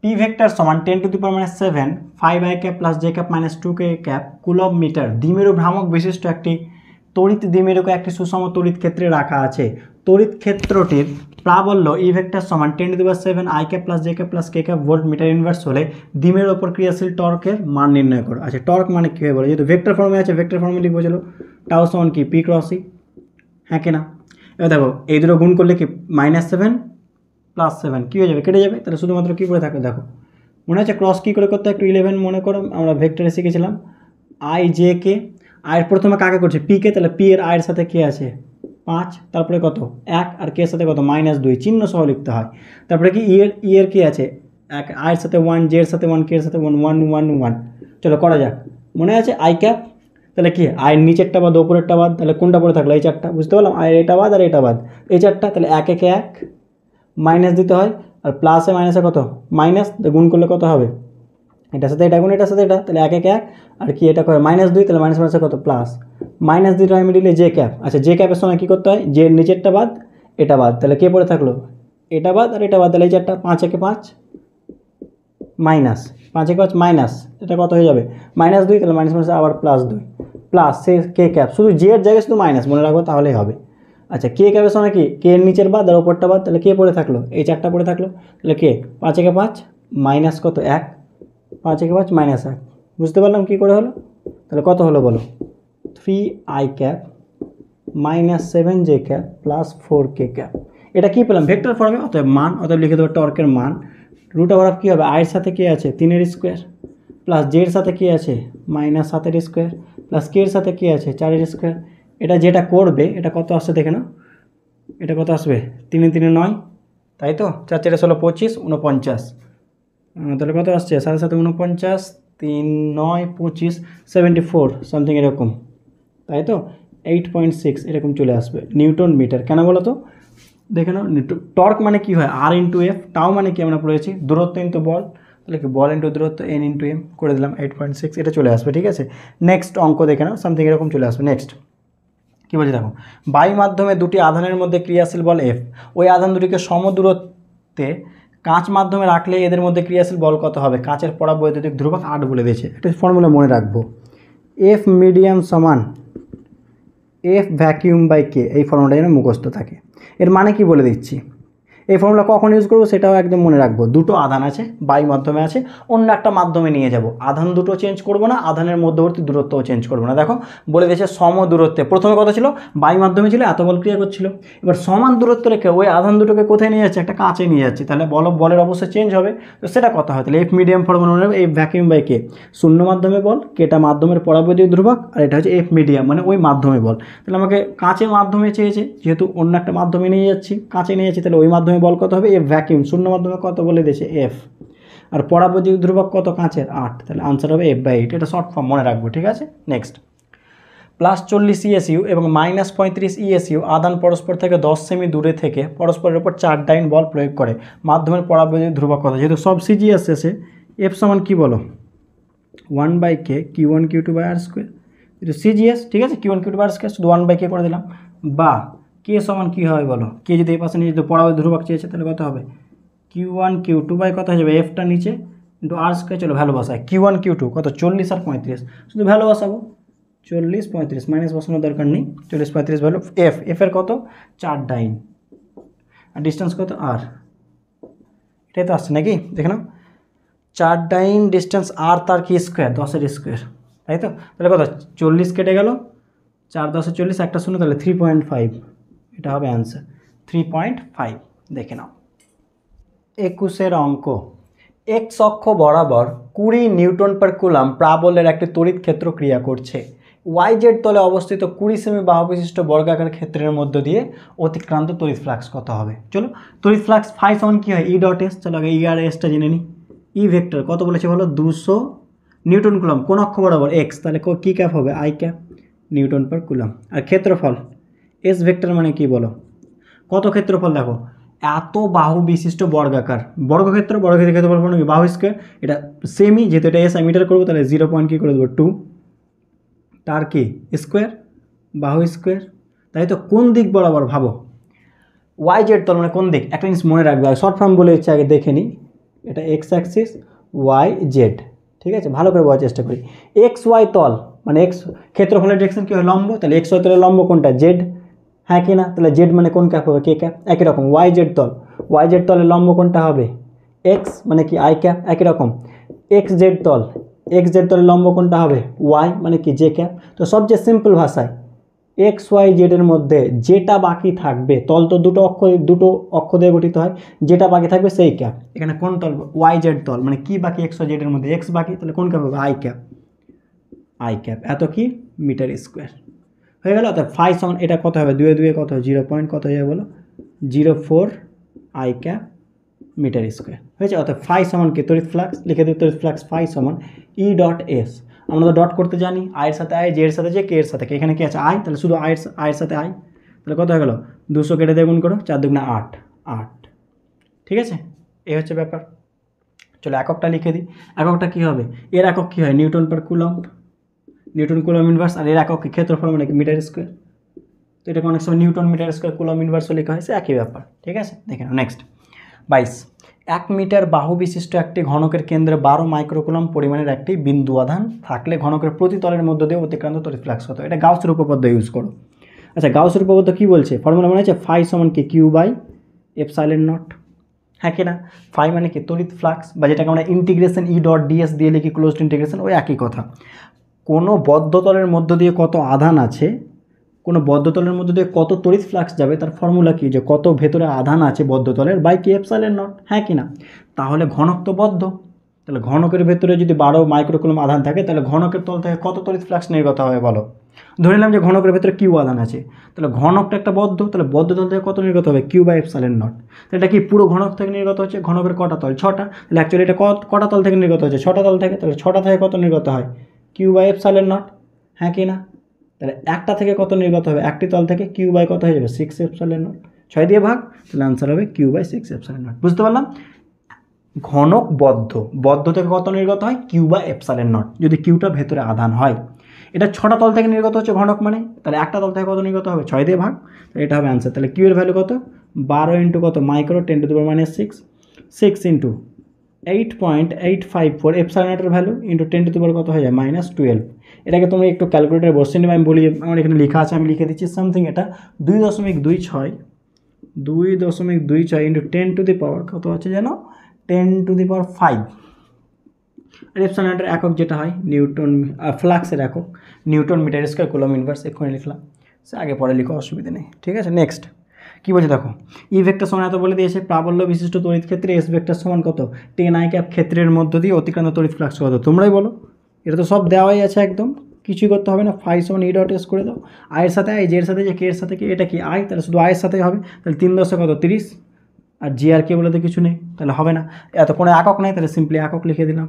পি ভেক্টর সমান ten to the power minus seven five I cap plus J cap minus two K cap coulomb metre দ্বিমেরু ভ্রামক বিশিষ্ট একটি তড়িৎ দ্বিমেরুকে একটি সুষম তড়িৎ ক্ষেত্রে রাখা আছে তড়িৎ ক্ষেত্রটির প্রাবল্য ই e ভেক্টর সমান ten to seven I K plus J K plus K K volt metre inverse হলে ডিমের ওপর ক্রিয়াশীল টর্কের মান নির্ণয় করো আচ্ছা টর্ক মানে কী হয়ে বলো যেহেতু ভেক্টর ফর্মে আছে ভেক্টর ফর্মে লিখবো চলো টাও সমান কি পি ক্রসি e। হ্যাঁ কিনা এবার দেখো এই দুটো গুণ করলে কি মাইনাস সেভেন প্লাস সেভেন কী হয়ে যাবে কেটে যাবে তাহলে শুধুমাত্র কী করে থাকে দেখো মনে হচ্ছে ক্রস কী করে করতে একটু ইলেভেন মনে করো আমরা ভেক্টরে শিখেছিলাম আই জে কে আয়ের প্রথমে কাকে করছে পিকে তাহলে পি এর আয়ের সাথে কে আছে পাঁচ তারপরে কত এক আর কে সাথে কত মাইনাস দুই চিহ্ন সহ লিখতে হয় তারপরে কি ইয়ের e ইয়ের e কে আছে এক আয়ের সাথে ওয়ান জের সাথে ওয়ান কে সাথে ওয়ান ওয়ান ওয়ান ওয়ান চলো করা যাক মনে আছে আই ক্যাপ তাহলে কি আয়ের নিচেরটা বাদ ওপরেরটা বাদ তাহলে কোনটা পড়ে থাকলো এই চারটা বুঝতে পারলাম আয়ের এটা বাদ আর এটা বাদ এই চারটা তাহলে এক একে এক মাইনাস দিতে হয় আর প্লাসে মাইনাসে কত মাইনাস গুণ করলে কত হবে এটার সাথে এটা গুণ এটার সাথে এটা তাহলে এক এক এক আর কি এটা করে মাইনাস দুই তাহলে মাইনাস মাইনাসে কত প্লাস মাইনাস দুই টাকা মিডিলে যে ক্যাপ আচ্ছা যে ক্যাপের সময় কী করতে হয় যে নিচেরটা বাদ এটা বাদ তাহলে কে পড়ে থাকলো এটা বাদ আর এটা বাদ তাহলে এই চারটা পাঁচ একে পাঁচ মাইনাস পাঁচ একে পাঁচ মাইনাস এটা কত হয়ে যাবে মাইনাস দুই তাহলে মাইনাস মাইনাস আবার প্লাস দুই প্লাস সে কে ক্যাপ শুধু জে এর জায়গায় শুধু মাইনাস মনে রাখবো তাহলেই হবে আচ্ছা কে ক্যাপের সময় কি কে এর নিচের বাদ আর ওপরটা বাদ তাহলে কে পড়ে থাকলো এই চারটা পড়ে থাকলো তাহলে কে পাঁচ একে পাঁচ মাইনাস কত এক পাঁচ একে পাঁচ মাইনাস এক বুঝতে পারলাম কী করে হলো তাহলে কত হলো বলো three I cap minus seven J cap plus four K cap এটা কী পেলাম ভেক্টর ফর্মে অতএব মান অতএব লিখে দেবো টর্কের মান রুট আবার কী হবে আয়ের সাথে কী আছে তিনের স্কোয়ার প্লাস জের সাথে কী আছে মাইনাস সাতের স্কোয়ার প্লাস কে এর সাথে কী আছে চারের স্কোয়ার এটা যেটা করবে এটা কত আসছে দেখে না এটা কত আসবে তিনে তিনে নয় তাই তো চার চারে ষোলো পঁচিশ উনপঞ্চাশ তাহলে কত আসছে সাড়ে সাত উনপঞ্চাশ তিন নয় পঁচিশ সেভেন্টি ফোর সামথিং এরকম তাই তো এইট পয়েন্ট সিক্স এরকম চলে আসবে নিউটন মিটার কেন বলো তো দেখে নাও টর্ক মানে কি হয় আর ইন্টু এফ টাও মানে কি আমরা পড়েছি দূরত্ব ইন্টু বল তাহলে কি বল ইন্টু দূরত্ব এন ইন্টু এম করে দিলাম এইট পয়েন্ট সিক্স এটা চলে আসবে ঠিক আছে নেক্সট অঙ্ক দেখে নাও সামথিং এরকম চলে আসবে নেক্সট কী বলছি দেখো বায়ু মাধ্যমে দুটি আধানের মধ্যে ক্রিয়াশীল বল এফ ওই আধান দুটিকে সমদূরত্বে কাঁচ মাধ্যমে রাখলে এদের মধ্যে ক্রিয়াশীল বল কত হবে কাঁচের পড়া বৈদ্যুতিক ধ্রুবক আট বলে দিয়েছে এটা ফর্মুলা মনে রাখবো এফ মিডিয়াম সমান এফ ভ্যাকিউম বাই কে এই ফর্মুলাটা যেন মুখস্থ থাকে এর মানে কি বলে দিচ্ছি এই ফর্মুলা কখন ইউজ করবো সেটাও একদম মনে রাখবো দুটো আধান আছে বাই মাধ্যমে আছে অন্য একটা মাধ্যমে নিয়ে যাব আধান দুটো চেঞ্জ করবো না আধানের মধ্যবর্তী দূরত্বও চেঞ্জ করবো না দেখো বলে দিয়েছে সম দূরত্বে প্রথমে কথা ছিল বাই মাধ্যমে ছিল এত বল ক্রিয়া করছিল এবার সমান দূরত্ব রেখে ওই আধান দুটোকে কোথায় নিয়ে যাচ্ছে একটা কাঁচে নিয়ে যাচ্ছে তাহলে বল বলের অবস্থা চেঞ্জ হবে তো সেটা কথা হয় তাহলে এফ মিডিয়াম ফর্মুলা মনে এই ভ্যাকিউম বাই কে শূন্য মাধ্যমে বল কেটা মাধ্যমের পরাবৈদিক ধ্রুবক আর এটা হচ্ছে এফ মিডিয়াম মানে ওই মাধ্যমে বল তাহলে আমাকে কাঁচে মাধ্যমে চেয়েছে যেহেতু অন্য একটা মাধ্যমে নিয়ে যাচ্ছি কাঁচে নিয়ে যাচ্ছি তাহলে ওই মাধ্যমে বল কত হবে এফ ভ্যাকিউম শূন্য মাধ্যমে কত বলে দিয়েছে এফ আর পরাবৈদ্যুতিক ধ্রুবক কত কাঁচের আট তাহলে আনসার হবে এফ বাই এইট এটা শর্ট ফর্ম মনে রাখবো ঠিক আছে নেক্সট প্লাস চল্লিশ ইএসইউ e এবং মাইনাস পঁয়ত্রিশ ইএসইউ e আদান পরস্পর থেকে দশ সেমি দূরে থেকে পরস্পরের উপর চার ডাইন বল প্রয়োগ করে মাধ্যমের পরাবৈদ্যুতিক ধ্রুবক কত যেহেতু সব সিজি আসছে এফ সমান কী বলো one by K Q one Q two by R square CGS ঠিক আছে Q one Q two by R square শুধু ওয়ান বাই কে করে দিলাম বা কে সমান কী হবে বলো কে যদি এই পাশে নিয়ে যেত পড়াবে ধ্রুবক চেয়েছে তাহলে কত হবে Q one Q two by কত হয়ে যাবে এফটা নিচে কিন্তু আর স্কোয়ার চলো value Q one Q two কত চল্লিশ আর পঁয়ত্রিশ শুধু ভ্যালু বসাবো চল্লিশ পঁয়ত্রিশ মাইনাস বসানোর দরকার নেই চল্লিশ পঁয়ত্রিশ ভ্যালু এফ এফের কত চার ডাইন আর ডিস্টেন্স কত আর এটাই তো আসছে নাকি দেখে নাও চার ডাইন ডিস্টেন্স আর তার কি স্কোয়ার দশের স্কোয়ার তাই তো তাহলে কত চল্লিশ কেটে গেল চার দশে চল্লিশ একটা শূন্য তাহলে থ্রি পয়েন্ট ফাইভ এটা হবে অ্যান্সার থ্রি পয়েন্ট ফাইভ দেখে নাও একুশের অঙ্ক এক্স অক্ষ বরাবর কুড়ি নিউটন পার কুলাম প্রাবল্যের একটি তড়িৎ ক্ষেত্র ক্রিয়া করছে ওয়াই জেড তলে অবস্থিত কুড়ি সেমি বিশিষ্ট বর্গাকার ক্ষেত্রের মধ্য দিয়ে অতিক্রান্ত তড়িৎ ফ্লাক্স কত হবে চলো তড়িৎ ফ্লাক্স ফাই সেভেন কী হয় ই ডট এস চলো আগে ই e আর এসটা জেনে নিই ই e ভেক্টর কত বলেছে বলো দুশো নিউটন কুলাম কোন অক্ষ বরাবর এক্স তাহলে কী ক্যাপ হবে I cap newton per coulomb আর ক্ষেত্রফল এস ভেক্টর মানে কি বলো কত ক্ষেত্রফল দেখো এত বাহু বিশিষ্ট বর্গাকার বর্গক্ষেত্র বর্গক্ষেত্রে ক্ষেত্রফল মানে কোনো বাহু স্কোয়ার এটা সেমি যেহেতু এটা এস আমি মিটার করবো তাহলে জিরো পয়েন্ট কী করে দেবো টু তার কি স্কোয়ার বাহু স্কোয়ার তাই তো কোন দিক বরাবর ভাবো ওয়াই জেড তল মানে কোন দিক একটা জিনিস মনে রাখবে শর্ট ফর্ম বলে হচ্ছে আগে দেখে নিই এটা এক্স অ্যাক্সিস ওয়াই জেড ঠিক আছে ভালো করে বলার চেষ্টা করি এক্স ওয়াই তল মানে এক্স ক্ষেত্রফলের ডিরেকশন কী হয় লম্ব তাহলে এক্স ওয়াই তলের লম্ব কোনটা জেড হ্যাঁ কি না তাহলে জেড মানে কোন ক্যাপ হবে কে ক্যাপ একই রকম ওয়াই জেড তল ওয়াই জেড তলের লম্ব কোনটা হবে এক্স মানে কি আই ক্যাপ একই রকম এক্স জেড তল এক্স জেড তলের লম্ব কোনটা হবে ওয়াই মানে কি জে ক্যাপ তো সবচেয়ে সিম্পল ভাষায় এক্স ওয়াই জেডের মধ্যে যেটা বাকি থাকবে তল তো দুটো অক্ষ দুটো অক্ষ দিয়ে গঠিত হয় যেটা বাকি থাকবে সেই ক্যাপ এখানে কোন তল ওয়াই জেড তল মানে কি বাকি এক্স ওয়াই জেডের মধ্যে এক্স বাকি তাহলে কোন ক্যাপ হবে আই ক্যাপ আই ক্যাপ এত কি মিটার স্কোয়ার হয়ে গেল অর্থাৎ ফাইভ সেভেন এটা কত হবে দুয়ে দুয়ে কত হবে জিরো পয়েন্ট কত হয়ে বলো zero four I cap metre square হয়েছে অর্থাৎ ফাইভ সেভেন কি তরিত ফ্লাক্স লিখে দিই তরিত flux five seven E dot S আমরা তো ডট করতে জানি আয়ের সাথে আয় জের সাথে যে কে এর সাথে কে এখানে কী আছে আয় তাহলে শুধু আয়ের আয়ের সাথে আয় তাহলে কত হয়ে গেল দুশো কেটে দেখুন গুণ করো চার দুগুনা আট আট ঠিক আছে এই হচ্ছে ব্যাপার চলো এককটা লিখে দিই এককটা কী হবে এর একক কী হয় newton per coulomb newton coulomb inverse আর এর একক ক্ষেত্রফল মানে মিটার স্কোয়ার তো এটাকে অনেক সময় নিউটন মিটার স্কোয়ার কুলম ইনভার্সও লেখা হয়েছে একই ব্যাপার ঠিক আছে দেখেন নেক্সট বাইশ এক মিটার বাহু বিশিষ্ট একটি ঘনকের কেন্দ্রে বারো মাইক্রোকুলম পরিমাণের একটি বিন্দু আধান থাকলে ঘনকের প্রতি তলের মধ্য দিয়ে অতিক্রান্ত তরি ফ্লাক্স হতো এটা গাউস রূপপদ্ধ ইউজ করো আচ্ছা গাউস রূপপদ্ধ কী বলছে ফর্মুলা মানে হচ্ছে ফাই সমান কি Q by epsilon naught হ্যাঁ কি না ফাই মানে কি তরিত ফ্লাক্স বা যেটাকে আমরা ইন্টিগ্রেশন ই ডট ডিএস দিয়ে লিখি ক্লোজড ইন্টিগ্রেশন ওই একই কথা কোনো বদ্ধতলের মধ্য দিয়ে কত আধান আছে কোনো বদ্ধতলের মধ্য দিয়ে কত তড়িৎ ফ্লাক্স যাবে তার ফর্মুলা কী যে কত ভেতরে আধান আছে বদ্ধতলের বাই কি এফসালের নট হ্যাঁ কি না তাহলে ঘনক তো বদ্ধ তাহলে ঘনকের ভেতরে যদি বারো মাইক্রোকুলম আধান থাকে তাহলে ঘনকের তল থেকে কত তড়িৎ ফ্লাক্স নির্গত হয় বলো ধরে নিলাম যে ঘনকের ভেতরে কিউ আধান আছে তাহলে ঘনকটা একটা বদ্ধ তাহলে বদ্ধ তল থেকে কত নির্গত হবে কিউ বা এফসালের নট তাহলে এটা কি পুরো ঘনক থেকে নির্গত হচ্ছে ঘনকের কটা তল ছটা তাহলে অ্যাকচুয়ালি এটা কটা তল থেকে নির্গত হচ্ছে ছটা তল থেকে তাহলে ছটা থেকে কত নির্গত হয় কিউ বাই এফসাইলেন নট হ্যাঁ কি না তাহলে একটা থেকে কত নির্গত হবে একটি তল থেকে কিউ বাই কত হয়ে যাবে সিক্স সালের নট ছয় দিয়ে ভাগ তাহলে আনসার হবে Q by six epsilon naught বুঝতে পারলাম ঘনক বদ্ধ বদ্ধ থেকে কত নির্গত হয় কিউ বা এফসালের নট যদি কিউটা ভেতরে আধান হয় এটা ছটা তল থেকে নির্গত হচ্ছে ঘনক মানে তাহলে একটা তল থেকে কত নির্গত হবে ছয় দিয়ে ভাগ এটা হবে অ্যান্সার তাহলে কিউয়ের ভ্যালু কত বারো ইন্টু কত মাইক্রো টেন টু দুবার minus six six into eight point eight five four এপসাইনাটের ভ্যালু ইন্টু টেন টু দিবার কত হয়ে যায় মাইনাস টুয়েলভ এটাকে তোমরা একটু ক্যালকুলেটার বসে নেবে আমি বলি আমার এখানে লেখা আছে আমি লিখে দিচ্ছি সামথিং এটা দুই দশমিক দুই ছয় দুই দশমিক দুই ছয় into ten to the power কত হচ্ছে যেন ten to the power five আর রেপসানাটের একক যেটা হয় নিউটন ফ্লাক্সের একক newton metre square coulomb inverse এক্ষুনি লিখলাম সে আগে পরে লিখো অসুবিধা নেই ঠিক আছে নেক্সট কী বলছে দেখো ই e ভেক্টর সমান এত বলে দিয়েছে প্রাবল্য বিশিষ্ট তড়িৎ ক্ষেত্রে এস ভেক্টর সমান কত টেন আই ক্যাপ ক্ষেত্রের মধ্য দিয়ে অতিক্রান্ত তড়িৎ ফ্লাক্স কত তোমরাই বলো এটা তো সব দেওয়াই আছে একদম কিছুই করতে হবে না ফাইভ সমান ই ডট এস করে দাও আয়ের সাথে আই জের সাথে যে কে এর সাথে কে এটা কি আই তাহলে শুধু আয়ের সাথেই হবে তাহলে তিন দশে কত তিরিশ আর জি আর কে বলে তো কিছু নেই তাহলে হবে না এতক্ষণে একক নেই তাহলে সিম্পলি একক লিখে দিলাম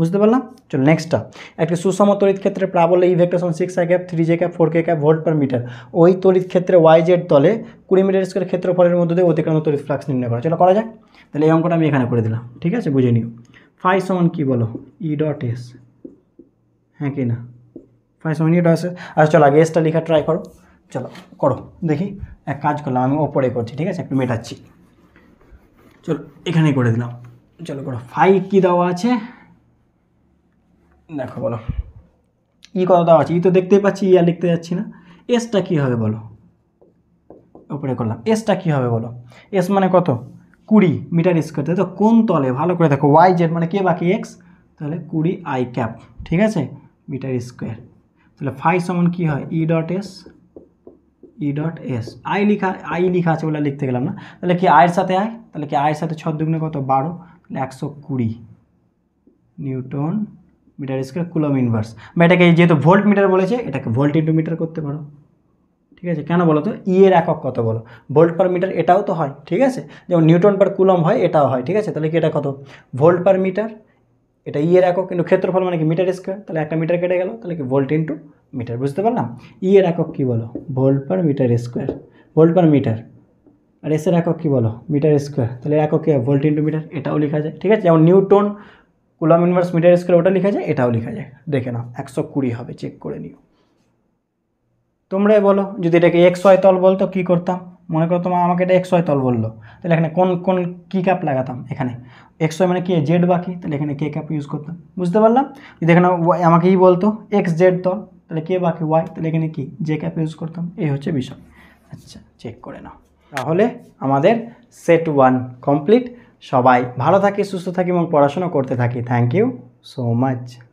বুঝতে পারলাম চলো নেক্সটটা একটি সুষম তড়িৎ ক্ষেত্রে প্রাবল্য ই ভেক্টেশন six I cap three J cap four K cap volt per metre ওই তড়িৎ ক্ষেত্রে ওয়াই জেড তলে কুড়ি মিটার স্কোয়ার ক্ষেত্রফলের মধ্যে দিয়ে অতিক্রান্ত তড়িৎ ফ্লাক্স নির্ণয় করা চলো করা যাক তাহলে এই অঙ্কটা আমি এখানে করে দিলাম ঠিক আছে বুঝে নিও ফাই সমান কী বলো ই ডট এস হ্যাঁ কি না ফাই সমান ই ডট এস আচ্ছা চলো আগে এসটা লেখা ট্রাই করো চলো করো দেখি এক কাজ করলাম আমি ওপরে করছি ঠিক আছে একটু মেটাচ্ছি চলো এখানেই করে দিলাম চলো করো ফাই কী দেওয়া আছে দেখো বলো ই কত দেওয়া আছে ই তো দেখতেই পাচ্ছি ই আর লিখতে যাচ্ছি না এসটা কী হবে বলো ওপরে করলাম এসটা কী হবে বলো এস মানে কত কুড়ি মিটার স্কোয়ার তাই তো কোন তলে ভালো করে দেখো ওয়াই জেড মানে কে বাকি এক্স তাহলে কুড়ি আই ক্যাপ ঠিক আছে মিটার স্কোয়ার তাহলে ফাই সমান কী হয় E dot S E dot S I লিখা আই লিখা আছে বলে লিখতে গেলাম না তাহলে কি আয়ের সাথে আয় তাহলে কি আয়ের সাথে ছদ্মগ্নে কত বারো তাহলে একশো কুড়ি newton metre square coulomb inverse বা এটাকে যেহেতু ভোল্ট মিটার বলেছে এটাকে ভোল্ট ইন্টু মিটার করতে পারো ঠিক আছে কেন বলো তো ই e এর একক কত বলো ভোল্ট পার মিটার এটাও তো হয় ঠিক আছে যেমন নিউটন পার কুলম হয় এটাও হয় ঠিক আছে তাহলে কি এটা কত ভোল্ট পার মিটার এটা ইয়ের e একক কিন্তু ক্ষেত্রফল মানে কি মিটার স্কোয়ার তাহলে একটা মিটার কেটে গেল তাহলে কি ভোল্ট ইন্টু মিটার বুঝতে পারলাম ই e এর একক কী বলো volt per metre square volt per metre আর এসের একক কী বলো মিটার স্কোয়ার তাহলে একক কী ভোল্ট ইন্টু মিটার এটাও লেখা যায় ঠিক আছে যেমন newton coulomb inverse metre square ওটা লেখা যায় এটাও লেখা যায় দেখে নাও একশো কুড়ি হবে চেক করে নিও তোমরাই বলো যদি এটাকে এক্স ছয় তল বলতো কী করতাম মনে করো তোমার আমাকে এটা এক্স ছয় তল বললো তাহলে এখানে কোন কোন কী ক্যাপ লাগাতাম এখানে এক ছয় মানে কি জেড বাকি তাহলে এখানে কে ক্যাপ ইউজ করতাম বুঝতে পারলাম যদি এখানে আমাকেই বলতো এক্স জেড তল তাহলে কে বাকি ওয়াই তাহলে এখানে কি জে ক্যাপ ইউজ করতাম এই হচ্ছে বিষয় আচ্ছা চেক করে নাও তাহলে আমাদের সেট ওয়ান কমপ্লিট সবাই ভালো থাকি সুস্থ থাকি এবং পড়াশোনা করতে থাকি থ্যাংক ইউ সো মাচ